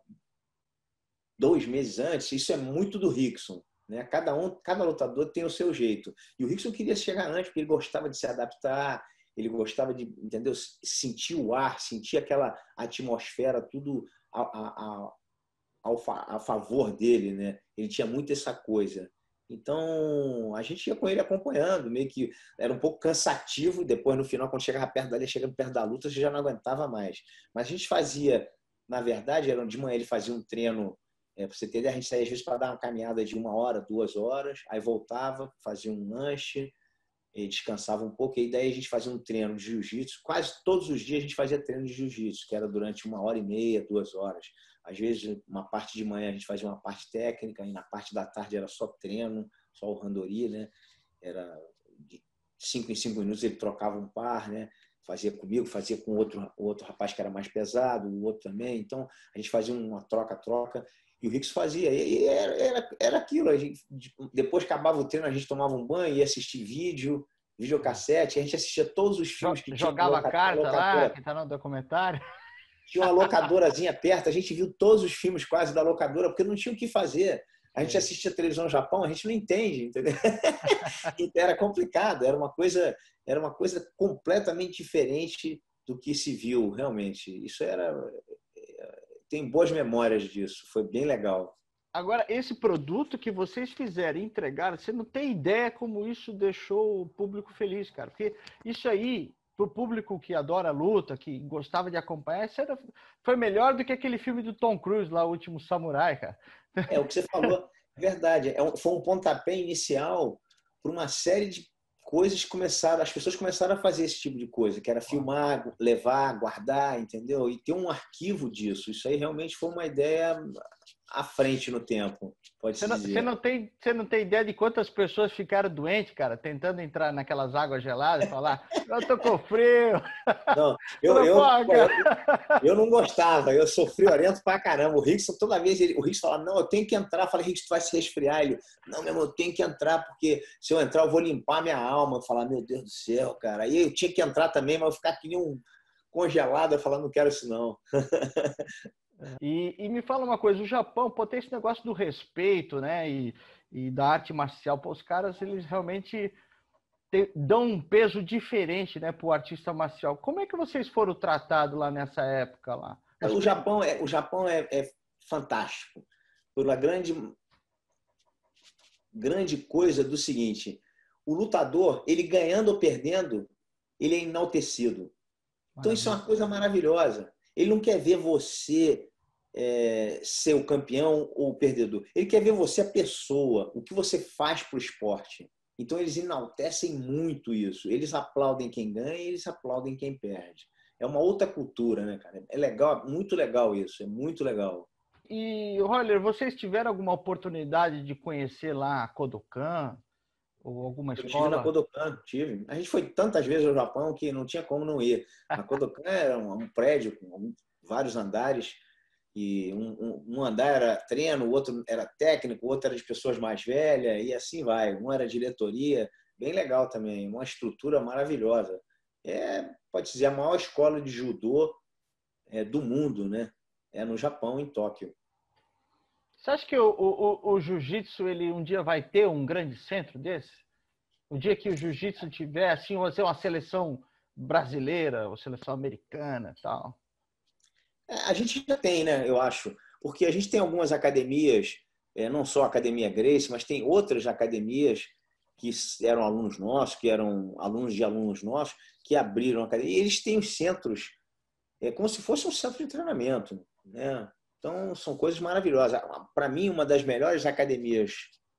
dois meses antes, isso é muito do Rickson. Né? Cada, um, cada lutador tem o seu jeito. E o Rickson queria chegar antes, porque ele gostava de se adaptar, ele gostava de entendeu? sentir o ar, sentir aquela atmosfera, tudo a, a, a, a favor dele. Né? Ele tinha muito essa coisa. Então, a gente ia com ele acompanhando, meio que era um pouco cansativo. Depois, no final, quando chegava perto dali, chegando perto da luta, você já não aguentava mais. Mas a gente fazia, na verdade, era de manhã ele fazia um treino. É, pra você entender, a gente saía às vezes para dar uma caminhada de uma hora, duas horas, aí voltava, fazia um lanche, e descansava um pouco. E daí a gente fazia um treino de jiu-jitsu. Quase todos os dias a gente fazia treino de jiu-jitsu, que era durante uma hora e meia, duas horas. Às vezes, uma parte de manhã a gente fazia uma parte técnica, e na parte da tarde era só treino, só o randori, né? Era de cinco em cinco minutos ele trocava um par, né? Fazia comigo, fazia com outro, outro rapaz que era mais pesado, o outro também. Então, a gente fazia uma troca-troca. E o Ricks fazia. E era, era, era aquilo. A gente, depois que acabava o treino, a gente tomava um banho, ia assistir vídeo, videocassete. A gente assistia todos os filmes que Jogava tinha. Jogava carta locadora. lá, que tá no documentário. Tinha uma locadorazinha perto. A gente viu todos os filmes quase da locadora, porque não tinha o que fazer. A gente é. assistia televisão no Japão, a gente não entende, entendeu? Então, era complicado, era uma coisa, era uma coisa completamente diferente do que se viu realmente. Isso era tenho boas memórias disso, foi bem legal. Agora, esse produto que vocês fizeram, entregaram, você não tem ideia como isso deixou o público feliz, cara. Porque isso aí, para o público que adora luta, que gostava de acompanhar, isso era, foi melhor do que aquele filme do Tom Cruise lá, O Último Samurai, cara. É, o que você falou, é verdade. É foi um pontapé inicial para uma série de coisas começaram, as pessoas começaram a fazer esse tipo de coisa, que era filmar, levar, guardar, entendeu? E ter um arquivo disso. Isso aí realmente foi uma ideia à frente no tempo, pode você não, Você não, tem, você não tem ideia de quantas pessoas ficaram doentes, cara, tentando entrar naquelas águas geladas e falar, eu tô com frio. Não, eu, eu, eu, eu, não gostava, eu sou friorento pra caramba. O Rickson, toda vez, ele, o Rickson fala, não, eu tenho que entrar. Eu falei, Rickson, tu vai se resfriar. Ele, não, meu irmão, eu tenho que entrar, porque se eu entrar, eu vou limpar minha alma. Eu falar, meu Deus do céu, cara. E eu tinha que entrar também, mas eu ficar que nem um congelado, eu falar, não quero isso não. É. E, e, me fala uma coisa, o Japão, pô, tem esse negócio do respeito, né? E, e da arte marcial, pô, os caras, eles realmente te, dão um peso diferente, né, pro artista marcial. Como é que vocês foram tratados lá nessa época lá? É, o Japão é, o Japão é, é fantástico. Por uma grande, grande coisa do seguinte, o lutador, ele ganhando ou perdendo, ele é enaltecido. Então isso é uma coisa maravilhosa. Ele não quer ver você é, ser o campeão ou o perdedor. Ele quer ver você a pessoa, o que você faz para o esporte. Então eles enaltecem muito isso. Eles aplaudem quem ganha e eles aplaudem quem perde. É uma outra cultura, né, cara? É legal, muito legal isso, é muito legal. E, Roller, vocês tiveram alguma oportunidade de conhecer lá a Kodokan? Ou alguma escola? Eu estive na Kodokan, tive. A gente foi tantas vezes ao Japão que não tinha como não ir. A Kodokan era um prédio com vários andares e um, um, andar era treino, o outro era técnico, o outro era de pessoas mais velhas, e assim vai. Um era diretoria, bem legal também, uma estrutura maravilhosa. É, pode dizer, a maior escola de judô é, do mundo, né? É no Japão, em Tóquio. Você acha que o, o, o jiu-jitsu ele um dia vai ter um grande centro desse? O dia que o jiu-jitsu tiver assim, uma seleção brasileira, ou seleção americana, tal? É, a gente já tem, né? Eu acho. Porque a gente tem algumas academias, é, não só a Academia Grace, mas tem outras academias que eram alunos nossos, que eram alunos de alunos nossos, que abriram a academia. E eles têm os centros, é como se fosse um centro de treinamento. Né? Então, são coisas maravilhosas. Para mim, uma das melhores academias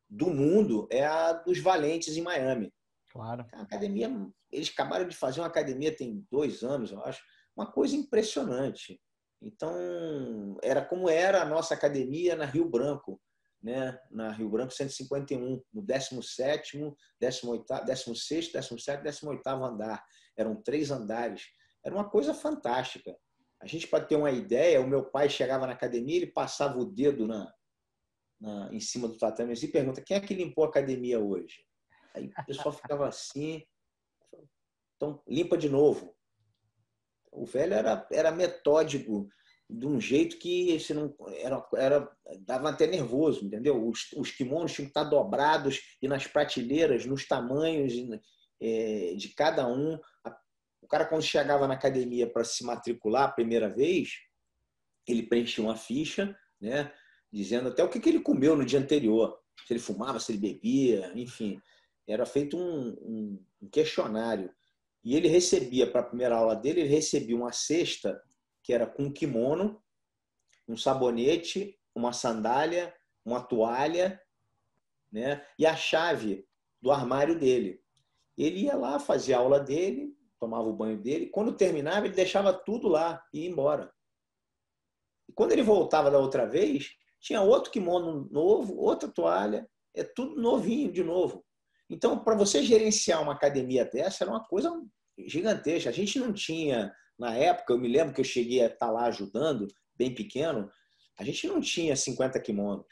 do mundo é a dos Valentes, em Miami. Claro. É a academia, eles acabaram de fazer uma academia tem dois anos, eu acho. Uma coisa impressionante. Então, era como era a nossa academia na Rio Branco, né? na Rio Branco 151, no 17, 16, 17, 18 andar. Eram três andares. Era uma coisa fantástica. A gente, para ter uma ideia, o meu pai chegava na academia, ele passava o dedo na, na em cima do tatame assim e pergunta: quem é que limpou a academia hoje? Aí o pessoal ficava assim. Então, limpa de novo. O velho era, era metódico de um jeito que se não era, era dava até nervoso, entendeu? Os, os kimonos tinham que estar dobrados e nas prateleiras, nos tamanhos é, de cada um. O cara quando chegava na academia para se matricular a primeira vez, ele preenchia uma ficha, né, dizendo até o que, que ele comeu no dia anterior, se ele fumava, se ele bebia, enfim, era feito um, um questionário e ele recebia, para a primeira aula dele, ele recebia uma cesta que era com um kimono, um sabonete, uma sandália, uma toalha, né? E a chave do armário dele. Ele ia lá, fazia a aula dele, tomava o banho dele. Quando terminava, ele deixava tudo lá e ia embora. E quando ele voltava da outra vez, tinha outro kimono novo, outra toalha, é tudo novinho de novo. Então, para você gerenciar uma academia dessa, era uma coisa gigantesca. A gente não tinha, na época, eu me lembro que eu cheguei a estar tá lá ajudando, bem pequeno, a gente não tinha 50 kimonos.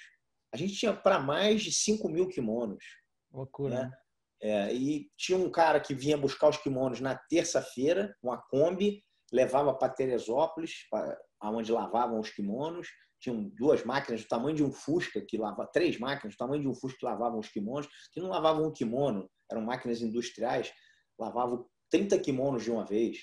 A gente tinha para mais de 5 mil kimonos. Loucura. Né? né? É, e tinha um cara que vinha buscar os kimonos na terça-feira, uma Kombi, levava para Teresópolis, pra, aonde lavavam os kimonos, tinham duas máquinas do tamanho de um Fusca, que lavava, três máquinas do tamanho de um Fusca que lavavam os kimonos, que não lavavam um kimono, eram máquinas industriais, lavavam 30 kimonos de uma vez.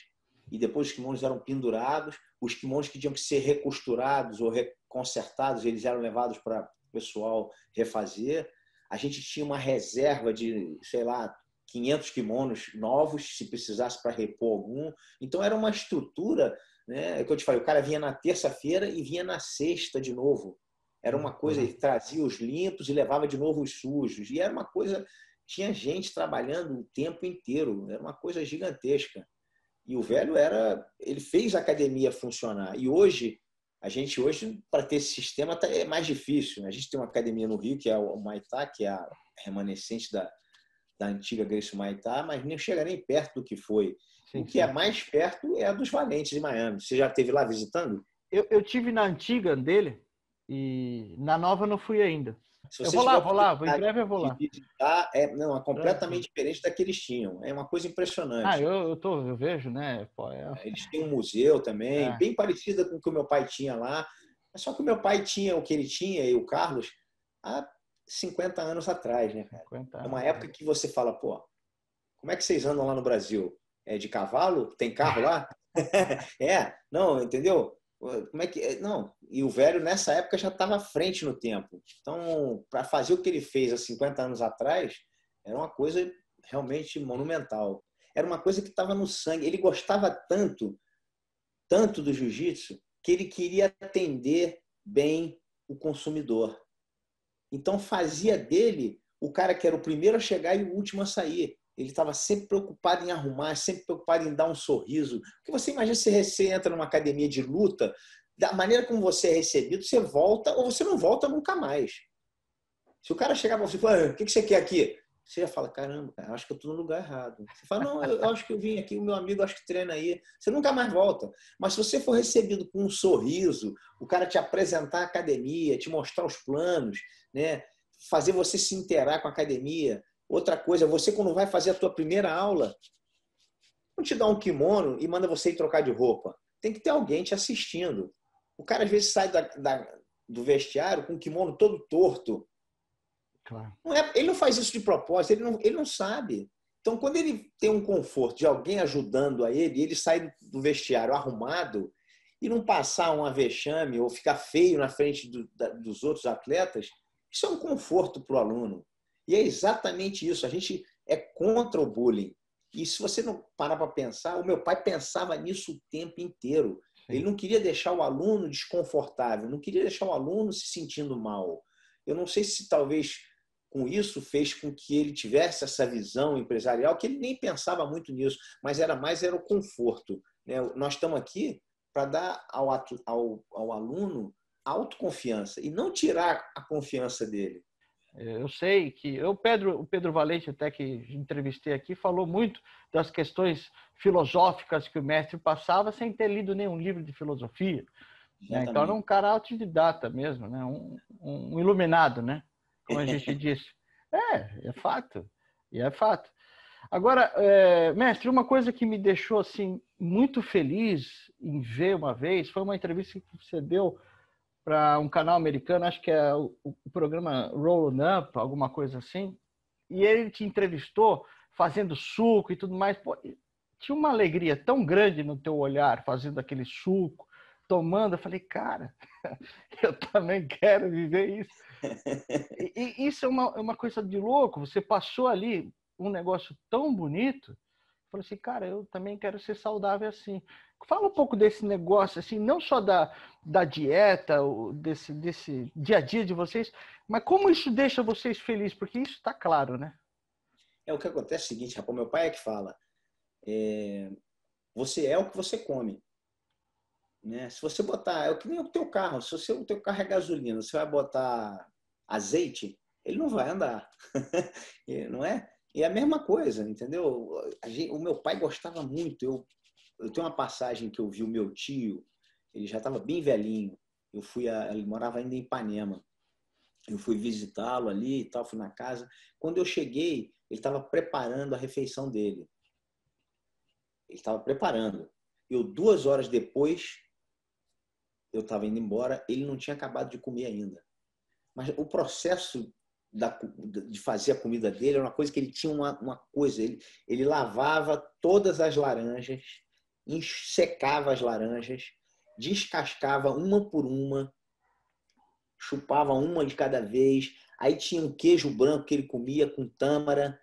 E depois os kimonos eram pendurados, os kimonos que tinham que ser recosturados ou reconsertados, eles eram levados para o pessoal refazer. A gente tinha uma reserva de, sei lá, 500 kimonos novos, se precisasse para repor algum. Então era uma estrutura né? É o que eu te falei, o cara vinha na terça-feira e vinha na sexta de novo. Era uma coisa, uhum. ele trazia os limpos e levava de novo os sujos. E era uma coisa, tinha gente trabalhando o tempo inteiro, era uma coisa gigantesca. E o velho era, ele fez a academia funcionar. E hoje, a gente hoje, para ter esse sistema, tá, é mais difícil. Né? A gente tem uma academia no Rio, que é o Maitá, que é a remanescente da, da antiga Grécia Maitá, mas nem chega nem perto do que foi sim, o que é sim. é mais perto é a dos Valentes de Miami. Você já esteve lá visitando? Eu, eu tive na antiga dele e na nova não fui ainda. Eu vou lá, vou lá, vou em breve eu vou lá. Visitar, é, não, é completamente ah, diferente da que eles tinham. É uma coisa impressionante. Ah, eu, eu, tô, eu vejo, né? Pô, é... Eles têm um museu também, é. bem parecida com o que o meu pai tinha lá. É só que o meu pai tinha o que ele tinha, e o Carlos, há 50 anos atrás, né, cara? É uma época né? que você fala, pô, como é que vocês andam lá no Brasil? É de cavalo? Tem carro lá? é, não, entendeu? Como é que. É, não, e o velho nessa época já estava à frente no tempo. Então, para fazer o que ele fez há 50 anos atrás, era uma coisa realmente monumental. Era uma coisa que estava no sangue. Ele gostava tanto, tanto do jiu-jitsu, que ele queria atender bem o consumidor. Então, fazia dele o cara que era o primeiro a chegar e o último a sair. Ele estava sempre preocupado em arrumar, sempre preocupado em dar um sorriso. Porque você imagina se você entra numa academia de luta, da maneira como você é recebido, você volta ou você não volta nunca mais. Se o cara chegar para você e falar, ah, o que, você quer aqui? Você já fala, caramba, cara, acho que eu estou no lugar errado. Você fala, não, eu, eu acho que eu vim aqui, o meu amigo acho que treina aí. Você nunca mais volta. Mas se você for recebido com um sorriso, o cara te apresentar a academia, te mostrar os planos, né? fazer você se interar com a academia, Outra coisa, você quando vai fazer a tua primeira aula, não te dá um kimono e manda você ir trocar de roupa. Tem que ter alguém te assistindo. O cara às vezes sai da, da, do vestiário com o kimono todo torto. Claro. Não é, ele não faz isso de propósito, ele não, ele não sabe. Então, quando ele tem um conforto de alguém ajudando a ele, ele sai do vestiário arrumado e não passar um vexame ou ficar feio na frente do, da, dos outros atletas, isso é um conforto para o aluno. E é exatamente isso. A gente é contra o bullying. E se você não parar para pensar, o meu pai pensava nisso o tempo inteiro. Sim. Ele não queria deixar o aluno desconfortável, não queria deixar o aluno se sentindo mal. Eu não sei se talvez com isso fez com que ele tivesse essa visão empresarial, que ele nem pensava muito nisso, mas era mais era o conforto. Né? Nós estamos aqui para dar ao, ao, ao aluno autoconfiança e não tirar a confiança dele. É, eu sei que eu Pedro, o Pedro Valente até que entrevistei aqui falou muito das questões filosóficas que o mestre passava sem ter lido nenhum livro de filosofia. Né? Então era um cara autodidata mesmo, né? Um, um, iluminado, né? Como a gente disse. É, é fato. E é fato. Agora, é, mestre, uma coisa que me deixou assim muito feliz em ver uma vez foi uma entrevista que você deu para um canal americano, acho que é o, o programa Roll Up, alguma coisa assim, e ele te entrevistou fazendo suco e tudo mais. Pô, tinha uma alegria tão grande no teu olhar fazendo aquele suco, tomando. Eu falei, cara, eu também quero viver isso. E, e isso é uma, é uma coisa de louco. Você passou ali um negócio tão bonito Falei assim, cara, eu também quero ser saudável assim. Fala um pouco desse negócio, assim, não só da, da dieta, desse, desse dia a dia de vocês, mas como isso deixa vocês felizes, porque isso está claro, né? É o que acontece é o seguinte, rapaz, meu pai é que fala, é, você é o que você come. Né? Se você botar, é o que nem o teu carro, se você, o teu carro é gasolina, você vai botar azeite, ele não vai andar, não é? E é a mesma coisa, entendeu? Gente, o meu pai gostava muito. Eu, eu tenho uma passagem que eu vi o meu tio, ele já estava bem velhinho. Eu fui, a, ele morava ainda em Ipanema. Eu fui visitá-lo ali e tal, fui na casa. Quando eu cheguei, ele estava preparando a refeição dele. Ele estava preparando. Eu, duas horas depois, eu estava indo embora, ele não tinha acabado de comer ainda. Mas o processo da, de fazer a comida dele, era uma coisa que ele tinha uma, uma coisa, ele, ele lavava todas as laranjas, secava as laranjas, descascava uma por uma, chupava uma de cada vez, aí tinha um queijo branco que ele comia com tâmara,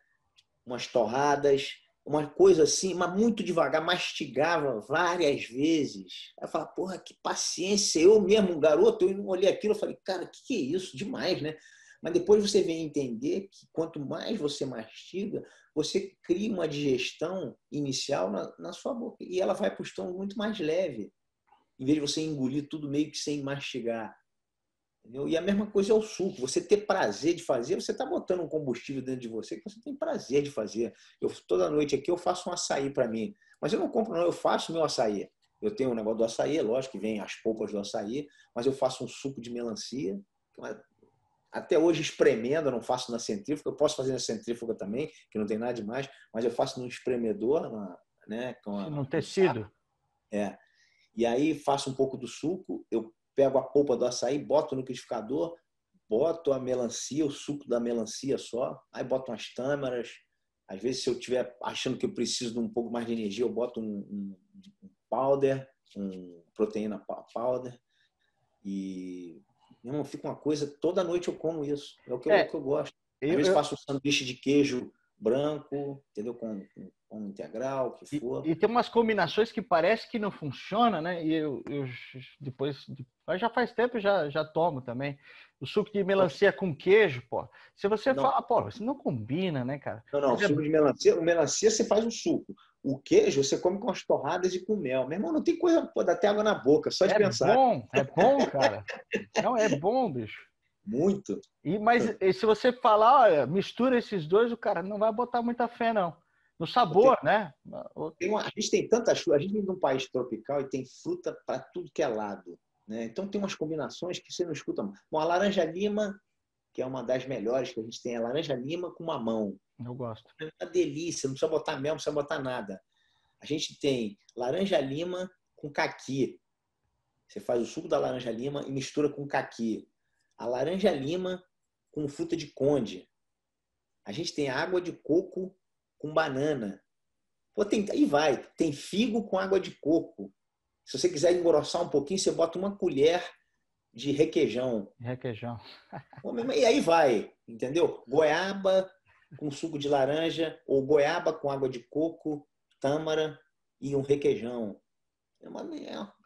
umas torradas, uma coisa assim, mas muito devagar, mastigava várias vezes. Aí eu falava, porra, que paciência. Eu mesmo, um garoto, eu olhei aquilo eu falei, cara, que, que é isso? Demais, né? Mas depois você vem entender que quanto mais você mastiga, você cria uma digestão inicial na, na sua boca. E ela vai para o estômago muito mais leve. Em vez de você engolir tudo meio que sem mastigar. Entendeu? E a mesma coisa é o suco. Você ter prazer de fazer, você está botando um combustível dentro de você que você tem prazer de fazer. Eu, toda noite aqui eu faço um açaí para mim. Mas eu não compro, não. Eu faço meu açaí. Eu tenho o um negócio do açaí, lógico que vem as polpas do açaí, mas eu faço um suco de melancia, que é uma até hoje espremendo, eu não faço na centrífuga, eu posso fazer na centrífuga também, que não tem nada de mais mas eu faço no espremedor, na, né? Com a, no tecido. É. E aí faço um pouco do suco, eu pego a polpa do açaí, boto no liquidificador, boto a melancia, o suco da melancia só, aí boto umas tâmaras. Às vezes, se eu estiver achando que eu preciso de um pouco mais de energia, eu boto um, um, um powder, um proteína powder, e meu fica uma coisa, toda noite eu como isso. É o que, é, eu, que eu, gosto. Às eu, vezes faço um sanduíche de queijo branco, entendeu? Com, com, com integral, que for. E, e, tem umas combinações que parece que não funciona, né? E eu, eu depois, já faz tempo já, já tomo também. O suco de melancia com queijo, pô. Se você não. fala, pô, isso não combina, né, cara? Não, não, o é suco de melancia, o melancia você faz um suco. O queijo você come com as torradas e com mel. Meu irmão, não tem coisa, pô, dá até água na boca, só de é pensar. É bom, é bom, cara. Não, é bom, bicho. Muito. E, mas e se você falar, olha, mistura esses dois, o cara não vai botar muita fé, não. No sabor, né? Uma, a gente tem tantas, frutas, a gente vive num país tropical e tem fruta para tudo que é lado. Né? Então tem umas combinações que você não escuta. uma laranja lima que é uma das melhores que a gente tem, é laranja lima com mamão. Eu gosto. É uma delícia, não precisa botar mel, não precisa botar nada. A gente tem laranja lima com caqui. Você faz o suco da laranja lima e mistura com caqui. A laranja lima com fruta de conde. A gente tem água de coco com banana. Pô, tem, aí vai. Tem figo com água de coco. Se você quiser engrossar um pouquinho, você bota uma colher de requeijão. Requeijão. e aí vai, entendeu? Goiaba com suco de laranja, ou goiaba com água de coco, tâmara e um requeijão. É uma,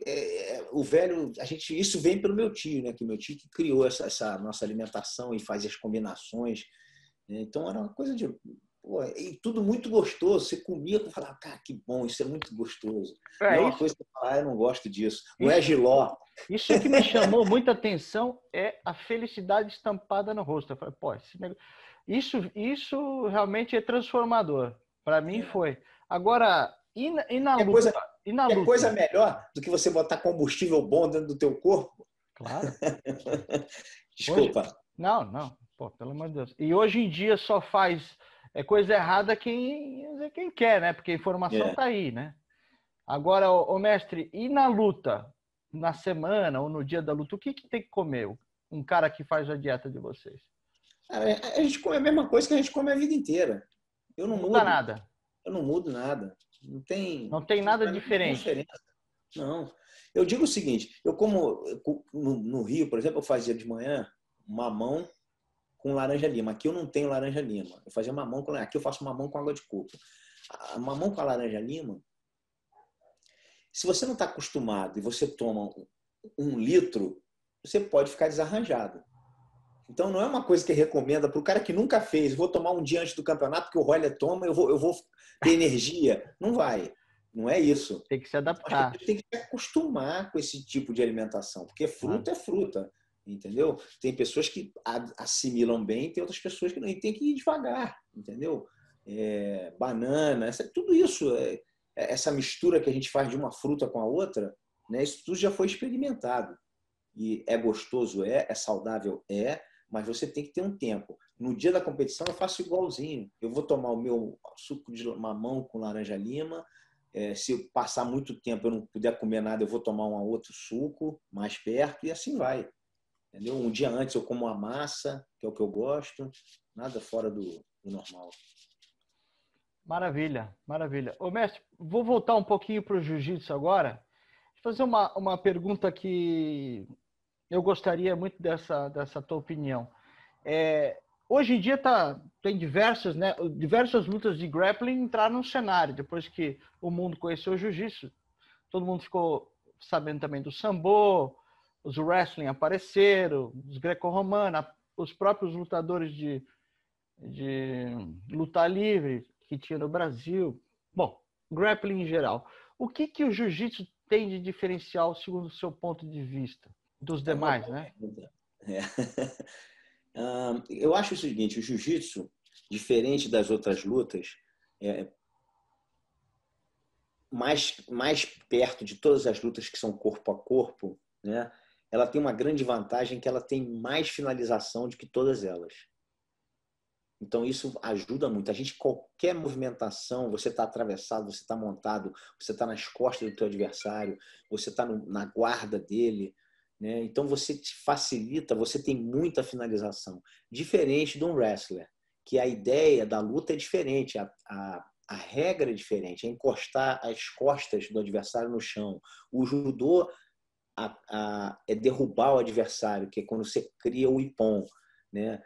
é, é, o velho, a gente, isso vem pelo meu tio, né? Que meu tio que criou essa, essa nossa alimentação e faz as combinações. Então era uma coisa de Pô, e tudo muito gostoso. Você comia tu falava, cara, que bom, isso é muito gostoso. É, é uma coisa que eu falar, ah, eu não gosto disso. o é giló. Isso que me chamou muita atenção é a felicidade estampada no rosto. Eu falei, pô, negócio... isso, isso realmente é transformador. Para mim é. foi. Agora, e na, e na luta? Coisa, e na luta? coisa melhor do que você botar combustível bom dentro do teu corpo? Claro. Desculpa. Hoje... Não, não. Pô, pelo amor de Deus. E hoje em dia só faz é coisa errada quem, quem quer, né? Porque a informação está é. Tá aí, né? Agora, ô, mestre, e na luta? Na semana ou no dia da luta, o que, que tem que comer? Um cara que faz a dieta de vocês? A gente come a mesma coisa que a gente come a vida inteira. Eu não, não nada. Eu não mudo nada. Não tem. Não tem nada não tem diferente. Diferença. Não. Eu digo o seguinte: eu como no, no Rio, por exemplo, eu fazia de manhã mamão com laranja lima. Aqui eu não tenho laranja lima. Eu fazia mamão com aqui eu faço mamão com água de coco. A mamão com a laranja lima. Se você não está acostumado e você toma um litro, você pode ficar desarranjado. Então não é uma coisa que recomenda para o cara que nunca fez. Vou tomar um dia antes do campeonato que o Roller toma, eu vou, eu vou ter energia. Não vai. Não é isso. Tem que se adaptar. Tem que se acostumar com esse tipo de alimentação, porque fruta ah. é fruta entendeu? Tem pessoas que assimilam bem, tem outras pessoas que não, e tem que ir devagar, entendeu? É, banana, essa, tudo isso, é, é, essa mistura que a gente faz de uma fruta com a outra, né, isso tudo já foi experimentado. E é gostoso, é, é saudável, é, mas você tem que ter um tempo. No dia da competição eu faço igualzinho. Eu vou tomar o meu suco de mamão com laranja lima, é, se eu passar muito tempo eu não puder comer nada, eu vou tomar um outro suco mais perto e assim vai entendeu? Um dia antes eu como a massa, que é o que eu gosto, nada fora do, do normal. Maravilha, maravilha. Ô, mestre, vou voltar um pouquinho para o jiu-jitsu agora. Fazer uma, uma pergunta que eu gostaria muito dessa, dessa tua opinião. É, hoje em dia tá, tem diversas, né, diversas lutas de grappling entraram no cenário. Depois que o mundo conheceu o jiu-jitsu, todo mundo ficou sabendo também do sambo, os wrestling apareceram, os greco-romanos, os próprios lutadores de, de luta livre que tinha no Brasil. Bom, grappling em geral. O que, que o jiu-jitsu tem de diferencial, segundo o seu ponto de vista, dos é demais, né? é né? É. eu acho o seguinte, o jiu-jitsu, diferente das outras lutas, é mais, mais perto de todas as lutas que são corpo a corpo, né? ela tem uma grande vantagem que ela tem mais finalização do que todas elas. Então isso ajuda muito. A gente qualquer movimentação, você está atravessado, você está montado, você está nas costas do teu adversário, você está na guarda dele, né? Então você te facilita, você tem muita finalização, diferente de um wrestler, que a ideia da luta é diferente, a, a, a regra é diferente, é encostar as costas do adversário no chão. O judô a, a, é derrubar o adversário, que é quando você cria o ipon, né?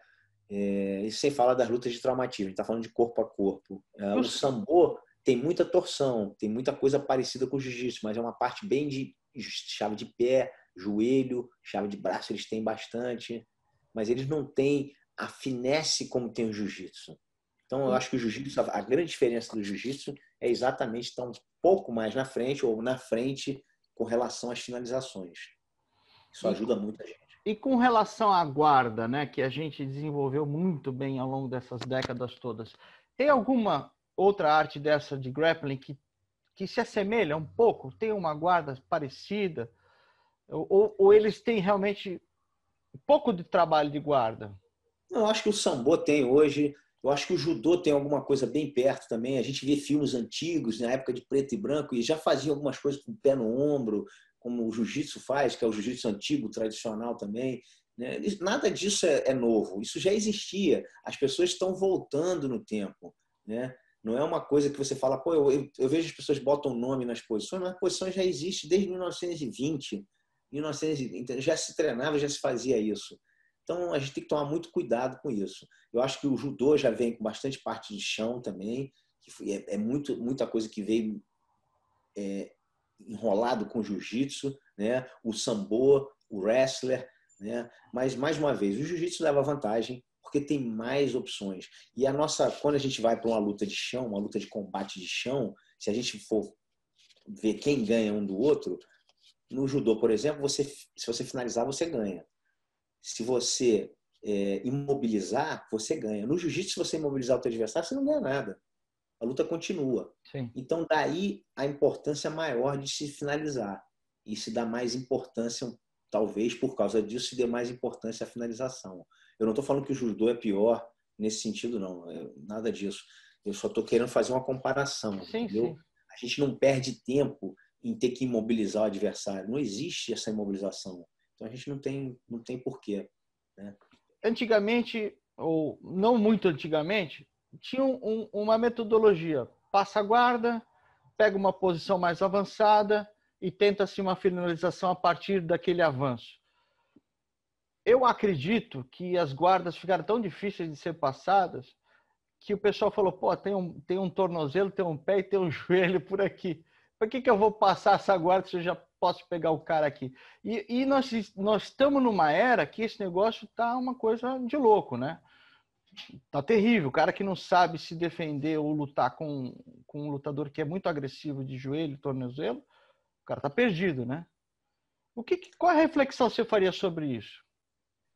É, e sem falar das lutas de traumatismo, a gente está falando de corpo a corpo. É, o sambo tem muita torção, tem muita coisa parecida com o jiu-jitsu, mas é uma parte bem de chave de pé, joelho, chave de braço, eles têm bastante, mas eles não têm a finesse como tem o jiu-jitsu. Então, eu hum. acho que o jiu-jitsu, a grande diferença do jiu-jitsu é exatamente estar um pouco mais na frente ou na frente com relação às finalizações. Isso ajuda muito a gente. E com relação à guarda, né, que a gente desenvolveu muito bem ao longo dessas décadas todas, tem alguma outra arte dessa de grappling que, que se assemelha um pouco? Tem uma guarda parecida? Ou, ou eles têm realmente um pouco de trabalho de guarda? Eu acho que o sambo tem hoje eu acho que o judô tem alguma coisa bem perto também. A gente vê filmes antigos, né, na época de preto e branco, e já fazia algumas coisas com o pé no ombro, como o jiu-jitsu faz, que é o jiu-jitsu antigo, tradicional também. Né. Nada disso é, é, novo, isso já existia. As pessoas estão voltando no tempo. Né? Não é uma coisa que você fala, pô, eu, eu, eu vejo as pessoas botam nome nas posições, mas a posição já existe desde 1920. 1920 então já se treinava, já se fazia isso. Então a gente tem que tomar muito cuidado com isso. Eu acho que o judô já vem com bastante parte de chão também, que é, é muito, muita coisa que veio é, enrolado com jiu-jitsu, né? o sambo, o wrestler. Né? Mas, mais uma vez, o jiu-jitsu leva vantagem porque tem mais opções. E a nossa, quando a gente vai para uma luta de chão, uma luta de combate de chão, se a gente for ver quem ganha um do outro, no judô, por exemplo, você, se você finalizar, você ganha se você é, imobilizar, você ganha. No jiu-jitsu, se você imobilizar o teu adversário, você não ganha nada. A luta continua. Sim. Então, daí a importância maior de se finalizar. E se dá mais importância, talvez por causa disso, se dê mais importância à finalização. Eu não estou falando que o judô é pior nesse sentido, não. Eu, é, nada disso. Eu só estou querendo fazer uma comparação. Sim, sim. A gente não perde tempo em ter que imobilizar o adversário. Não existe essa imobilização. Então a gente não tem, não tem porquê. Né? Antigamente, ou não muito antigamente, tinha um, uma metodologia: passa a guarda, pega uma posição mais avançada e tenta-se assim, uma finalização a partir daquele avanço. Eu acredito que as guardas ficaram tão difíceis de ser passadas que o pessoal falou: pô, tem um, tem um tornozelo, tem um pé e tem um joelho por aqui. Por que, que eu vou passar essa guarda se eu já posso pegar o cara aqui. E, e nós, nós estamos numa era que esse negócio tá uma coisa de louco, né? Tá terrível. O cara que não sabe se defender ou lutar com, com um lutador que é muito agressivo de joelho, tornozelo, o cara tá perdido, né? O que, qual a reflexão você faria sobre isso?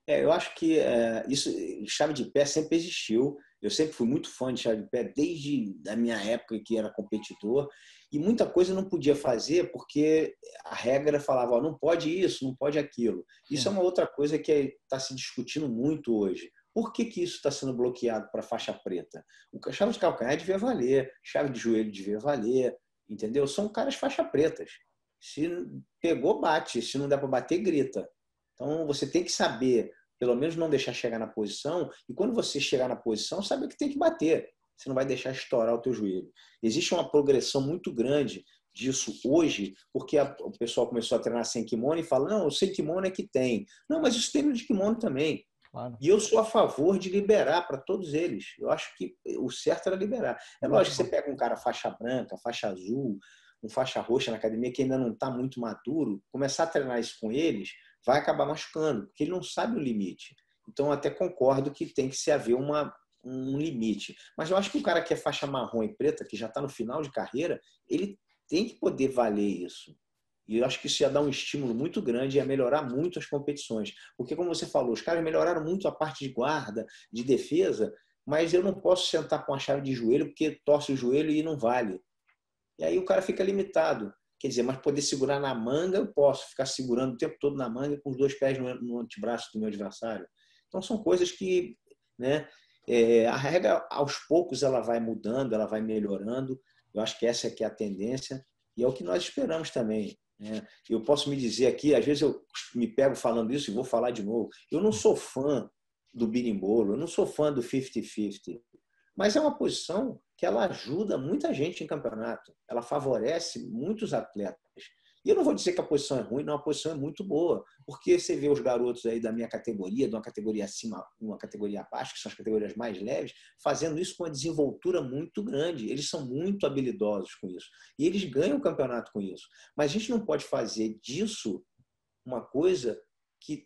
É, eu acho que é, isso, chave de pé sempre existiu. Eu sempre fui muito fã de chave de pé, desde a minha época que era competidor, e muita coisa não podia fazer porque a regra falava, não pode isso, não pode aquilo. Isso é, é uma outra coisa que está se discutindo muito hoje. Por que, que isso está sendo bloqueado para faixa preta? O chave de calcanhar devia valer, chave de joelho devia valer, entendeu? São caras faixa pretas. Se pegou, bate. Se não der para bater, grita. Então você tem que saber pelo menos não deixar chegar na posição. E quando você chegar na posição, sabe o que tem que bater. Você não vai deixar estourar o teu joelho. Existe uma progressão muito grande disso hoje, porque a, o pessoal começou a treinar sem kimono e fala, não, o sem kimono é que tem. Não, mas isso tem no de kimono também. Claro. E eu sou a favor de liberar para todos eles. Eu acho que o certo era liberar. É lógico que você pega um cara faixa branca, faixa azul, um faixa roxa na academia que ainda não está muito maduro, começar a treinar isso com eles, vai acabar machucando, porque ele não sabe o limite. Então, até concordo que tem que se haver uma, um limite. Mas eu acho que o cara que é faixa marrom e preta, que já está no final de carreira, ele tem que poder valer isso. E eu acho que isso ia dar um estímulo muito grande, ia melhorar muito as competições. Porque, como você falou, os caras melhoraram muito a parte de guarda, de defesa, mas eu não posso sentar com a chave de joelho porque torce o joelho e não vale. E aí o cara fica limitado. Quer dizer, mas poder segurar na manga, eu posso ficar segurando o tempo todo na manga com os dois pés no, no antebraço do meu adversário. Então, são coisas que né, é, a regra, aos poucos, ela vai mudando, ela vai melhorando. Eu acho que essa é que é a tendência e é o que nós esperamos também. Né? Eu posso me dizer aqui, às vezes eu me pego falando isso e vou falar de novo. Eu não sou fã do birimbolo, eu não sou fã do 50-50. Mas é uma posição que ela ajuda muita gente em campeonato, ela favorece muitos atletas. E eu não vou dizer que a posição é ruim, não, a posição é muito boa, porque você vê os garotos aí da minha categoria, de uma categoria acima, uma categoria abaixo, que são as categorias mais leves, fazendo isso com uma desenvoltura muito grande. Eles são muito habilidosos com isso. E eles ganham o campeonato com isso. Mas a gente não pode fazer disso uma coisa que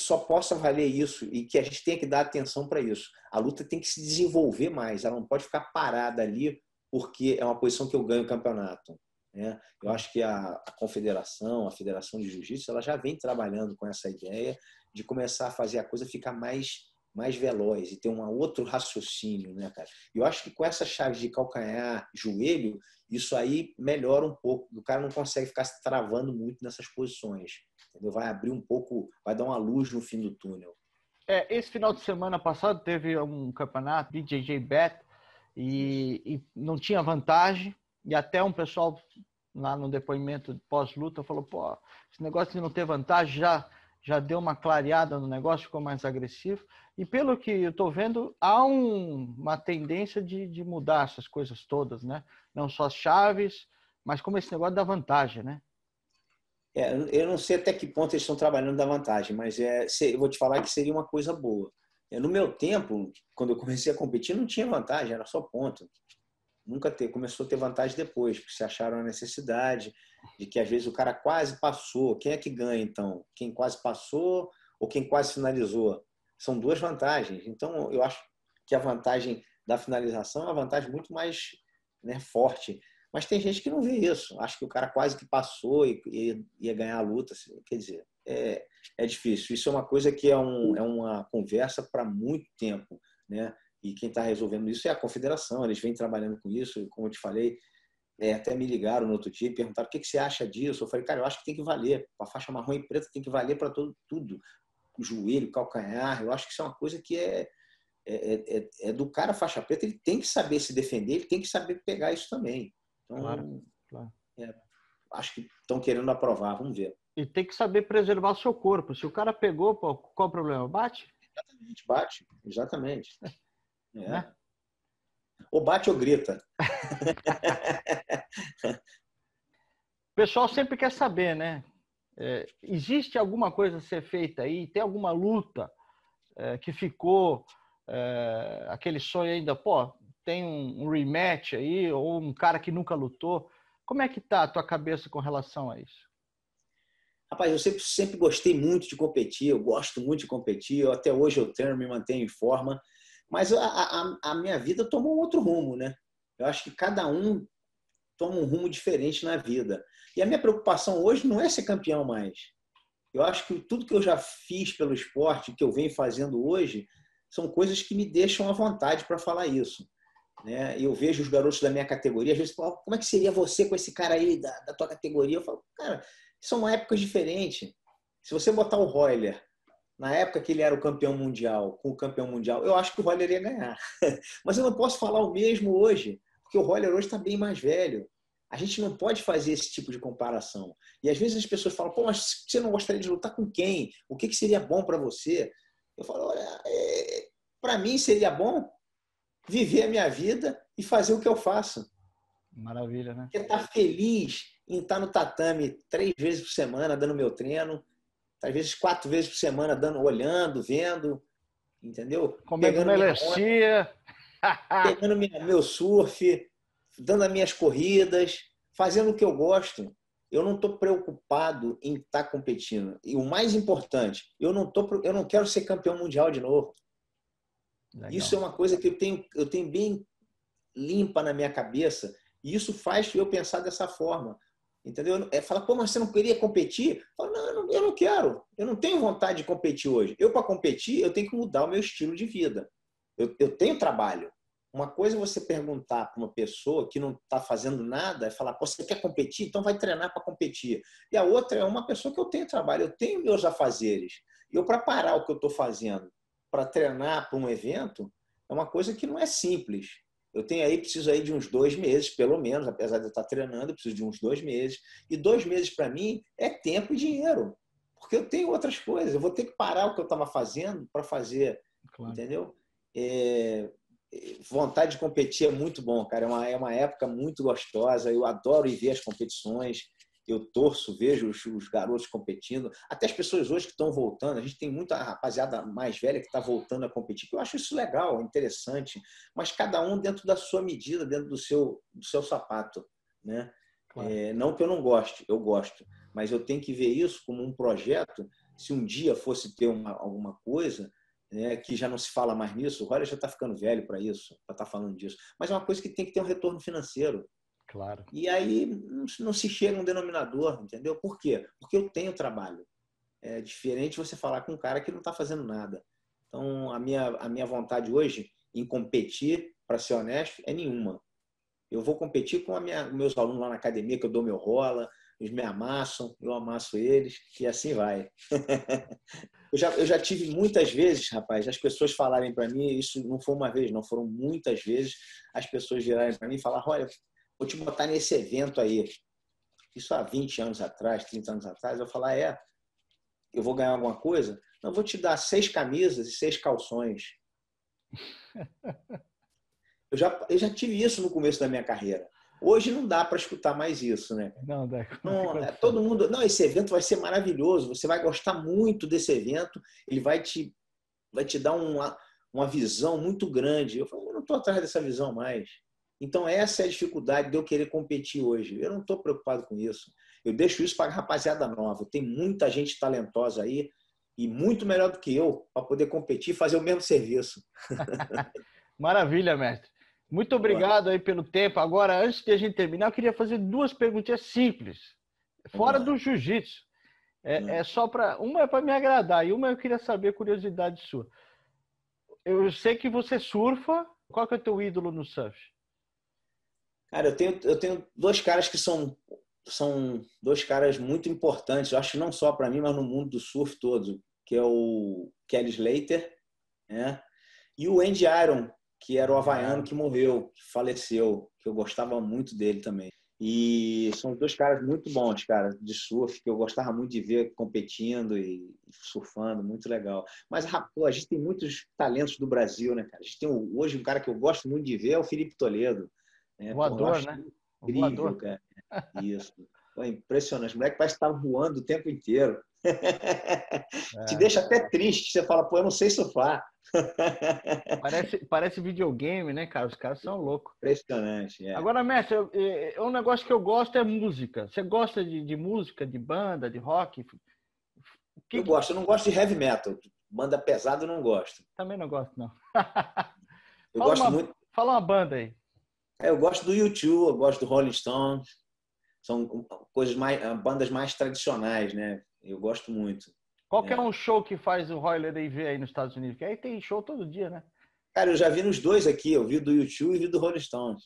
só possa valer isso e que a gente tenha que dar atenção para isso. A luta tem que se desenvolver mais, ela não pode ficar parada ali porque é uma posição que eu ganho o campeonato. Né? Eu acho que a, a confederação, a federação de jiu-jitsu, ela já vem trabalhando com essa ideia de começar a fazer a coisa ficar mais mais veloz e ter um outro raciocínio, né, cara? Eu acho que com essa chave de calcanhar, joelho, isso aí melhora um pouco. O cara não consegue ficar se travando muito nessas posições. Entendeu? Vai abrir um pouco, vai dar uma luz no fim do túnel. É, esse final de semana passado teve um campeonato de JJ Bet e, e não tinha vantagem e até um pessoal lá no depoimento pós-luta falou, pô, esse negócio de não ter vantagem já já deu uma clareada no negócio, ficou mais agressivo. E pelo que eu estou vendo, há um, uma tendência de, de, mudar essas coisas todas, né? Não só as chaves, mas como esse negócio da vantagem, né? É, eu não sei até que ponto eles estão trabalhando da vantagem, mas é, eu vou te falar que seria uma coisa boa. É, no meu tempo, quando eu comecei a competir, não tinha vantagem, era só ponto nunca ter, começou a ter vantagem depois, porque se acharam a necessidade de que às vezes o cara quase passou. Quem é que ganha então? Quem quase passou ou quem quase finalizou? São duas vantagens. Então eu acho que a vantagem da finalização é uma vantagem muito mais né, forte. Mas tem gente que não vê isso. Acho que o cara quase que passou e, e ia ganhar a luta. Assim. Quer dizer, é, é difícil. Isso é uma coisa que é, um, é uma conversa para muito tempo. Né? e quem está resolvendo isso é a confederação, eles vêm trabalhando com isso, como eu te falei, é, até me ligaram no outro dia e perguntaram o que, que você acha disso. Eu falei, cara, eu acho que tem que valer. A faixa marrom e preta tem que valer para tudo. O joelho, calcanhar. Eu acho que isso é uma coisa que é, é, é, é, é do cara faixa preta. Ele tem que saber se defender, ele tem que saber pegar isso também. Então, claro, claro. É, acho que estão querendo aprovar, vamos ver. E tem que saber preservar seu corpo. Se o cara pegou, qual o problema? Bate? Exatamente, bate. Exatamente. É. Né? Ou bate ou grita. o pessoal sempre quer saber, né? É, existe alguma coisa a ser feita aí? Tem alguma luta é, que ficou é, aquele sonho ainda? Pô, tem um, rematch aí ou um cara que nunca lutou? Como é que tá a tua cabeça com relação a isso? Rapaz, eu sempre, sempre gostei muito de competir, eu gosto muito de competir, eu, até hoje eu treino, me mantenho em forma. Mas a, a, a minha vida tomou outro rumo, né? Eu acho que cada um toma um rumo diferente na vida. E a minha preocupação hoje não é ser campeão mais. Eu acho que tudo que eu já fiz pelo esporte, que eu venho fazendo hoje, são coisas que me deixam à vontade para falar isso. Né? Eu vejo os garotos da minha categoria, às vezes falam, como é que seria você com esse cara aí da, da tua categoria? Eu falo, cara, são épocas diferentes. Se você botar o Royler na época que ele era o campeão mundial, com o campeão mundial, eu acho que o Roller ia ganhar. Mas eu não posso falar o mesmo hoje, porque o Roller hoje está bem mais velho. A gente não pode fazer esse tipo de comparação. E às vezes as pessoas falam, pô, mas você não gostaria de lutar com quem? O que, que seria bom para você? Eu falo, olha, é... para mim seria bom viver a minha vida e fazer o que eu faço. Maravilha, né? Porque estar tá feliz em estar no tatame três vezes por semana, dando meu treino, às vezes quatro vezes por semana, dando, olhando, vendo, entendeu? Comendo melancia. pegando minha, meu surf, dando as minhas corridas, fazendo o que eu gosto. Eu não estou preocupado em estar tá competindo. E o mais importante, eu não, tô, eu não quero ser campeão mundial de novo. Legal. Isso é uma coisa que eu tenho, eu tenho bem limpa na minha cabeça. E isso faz eu pensar dessa forma. Entendeu? É, fala, pô, mas você não queria competir? Fala, não, eu não, eu não quero. Eu não tenho vontade de competir hoje. Eu, para competir, eu tenho que mudar o meu estilo de vida. Eu, eu tenho trabalho. Uma coisa é você perguntar para uma pessoa que não está fazendo nada é falar, pô, você quer competir? Então vai treinar para competir. E a outra é uma pessoa que eu tenho trabalho, eu tenho meus afazeres. E eu, para parar o que eu estou fazendo para treinar para um evento, é uma coisa que não é simples. Eu tenho aí, preciso aí de uns dois meses, pelo menos, apesar de eu estar treinando, eu preciso de uns dois meses. E dois meses para mim é tempo e dinheiro, porque eu tenho outras coisas. Eu vou ter que parar o que eu estava fazendo para fazer, claro. entendeu? É, é, vontade de competir é muito bom, cara. É uma, é uma época muito gostosa. Eu adoro ir ver as competições eu torço, vejo os, os garotos competindo, até as pessoas hoje que estão voltando, a gente tem muita rapaziada mais velha que está voltando a competir, que eu acho isso legal, é interessante, mas cada um dentro da sua medida, dentro do seu, do seu sapato, né? Claro. É, não que eu não goste, eu gosto, mas eu tenho que ver isso como um projeto. Se um dia fosse ter uma, alguma coisa, né, que já não se fala mais nisso, o Roller já está ficando velho para isso, para estar tá falando disso, mas é uma coisa que tem que ter um retorno financeiro. Claro. E aí não se chega a um denominador, entendeu? Por quê? Porque eu tenho trabalho. É diferente você falar com um cara que não está fazendo nada. Então, a minha, a minha vontade hoje em competir, para ser honesto, é nenhuma. Eu vou competir com minha, meus alunos lá na academia, que eu dou meu rola, eles me amassam, eu amasso eles, e assim vai. eu, já, eu já tive muitas vezes, rapaz, as pessoas falarem para mim, isso não foi uma vez, não, foram muitas vezes, as pessoas virarem para mim e falar, olha, vou te botar nesse evento aí. Isso há 20 anos atrás, 30 anos atrás, eu falar, é, eu vou ganhar alguma coisa? Não, vou te dar seis camisas e seis calções. Eu já, eu já tive isso no começo da minha carreira. Hoje não dá para escutar mais isso, né? Não, dá. É não, é, todo mundo. Não, esse evento vai ser maravilhoso. Você vai gostar muito desse evento. Ele vai te, vai te dar uma, uma visão muito grande. Eu falo, eu não estou atrás dessa visão mais. Então, essa é a dificuldade de eu querer competir hoje. Eu não estou preocupado com isso. Eu deixo isso para a rapaziada nova. Tem muita gente talentosa aí e muito melhor do que eu para poder competir e fazer o mesmo serviço. Maravilha, mestre. Muito obrigado aí pelo tempo. Agora, antes de a gente terminar, eu queria fazer duas perguntinhas simples, fora do jiu-jitsu. É, hum. é, só para uma é para me agradar e uma eu queria saber curiosidade sua. Eu sei que você surfa. Qual que é o teu ídolo no surf? Cara, eu tenho, eu tenho dois caras que são, são dois caras muito importantes, eu acho que não só para mim, mas no mundo do surf todo, que é o Kelly Slater né? e o Andy Iron, que era o havaiano que morreu, que faleceu, que eu gostava muito dele também. E são dois caras muito bons, cara, de surf, que eu gostava muito de ver competindo e surfando, muito legal. Mas, rapaz a gente tem muitos talentos do Brasil, né, cara? A gente tem hoje um cara que eu gosto muito de ver, é o Felipe Toledo. É, né? Voador, né? Incrível, Voador. cara. Isso. foi é impressionante. O moleque parece estar tá voando o tempo inteiro. É. Te deixa até triste. Você fala, pô, eu não sei surfar. Parece, parece videogame, né, cara? Os caras são loucos. Impressionante. É. Agora, mestre, eu, eu, é, um negócio que eu gosto é música. Você gosta de, de música, de banda, de rock? Que eu que... gosto. Eu não gosto de heavy metal. Banda pesada eu não gosto. Também não gosto, não. eu fala gosto uma, muito. Fala uma banda aí. É, eu gosto do YouTube, eu gosto do Rolling Stones. São coisas mais, ah, bandas mais tradicionais, né? Eu gosto muito. Qual que é, é um show que faz o Roy ver aí nos Estados Unidos? Porque aí tem show todo dia, né? Cara, eu já vi nos dois aqui. Eu vi do YouTube e vi do Rolling Stones.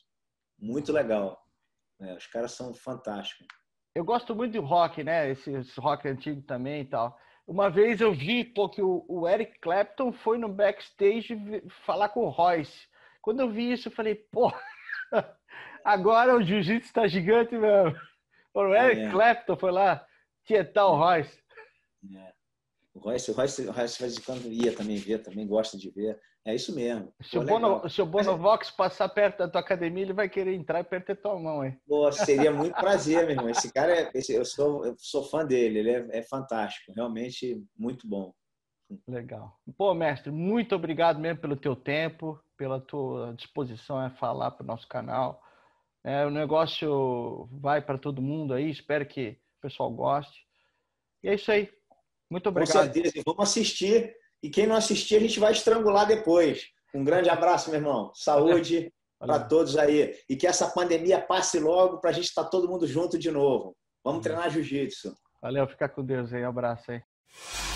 Muito legal. É, os caras são fantásticos. Eu gosto muito de rock, né? Esse, esse, rock antigo também e tal. Uma vez eu vi pô, que o, o Eric Clapton foi no backstage falar com o Royce. Quando eu vi isso, eu falei, pô, Agora o jiu-jitsu está gigante mesmo. O é Eric é. Clapton foi lá tietar o é. Royce. É. O Royce, o Royce, o Royce faz de quando ia também ver, também gosta de ver. É isso mesmo. Se, Pô, o, Bono, se o é Bonovox passar perto da tua academia, ele vai querer entrar e perder tua mão, hein? Pô, seria muito prazer, meu irmão. Esse cara, é, esse, eu, sou, eu sou fã dele, ele é, é fantástico, realmente muito bom. Legal. Pô, mestre, muito obrigado mesmo pelo teu tempo pela tua disposição a é falar para o nosso canal. É, o negócio vai para todo mundo aí, espero que o pessoal goste. E é isso aí. Muito obrigado. Com certeza, vamos assistir. E quem não assistir, a gente vai estrangular depois. Um grande abraço, meu irmão. Saúde para todos aí. E que essa pandemia passe logo para a gente estar tá todo mundo junto de novo. Vamos Valeu. Uhum. treinar jiu-jitsu. Valeu, fica com Deus aí. Um abraço aí.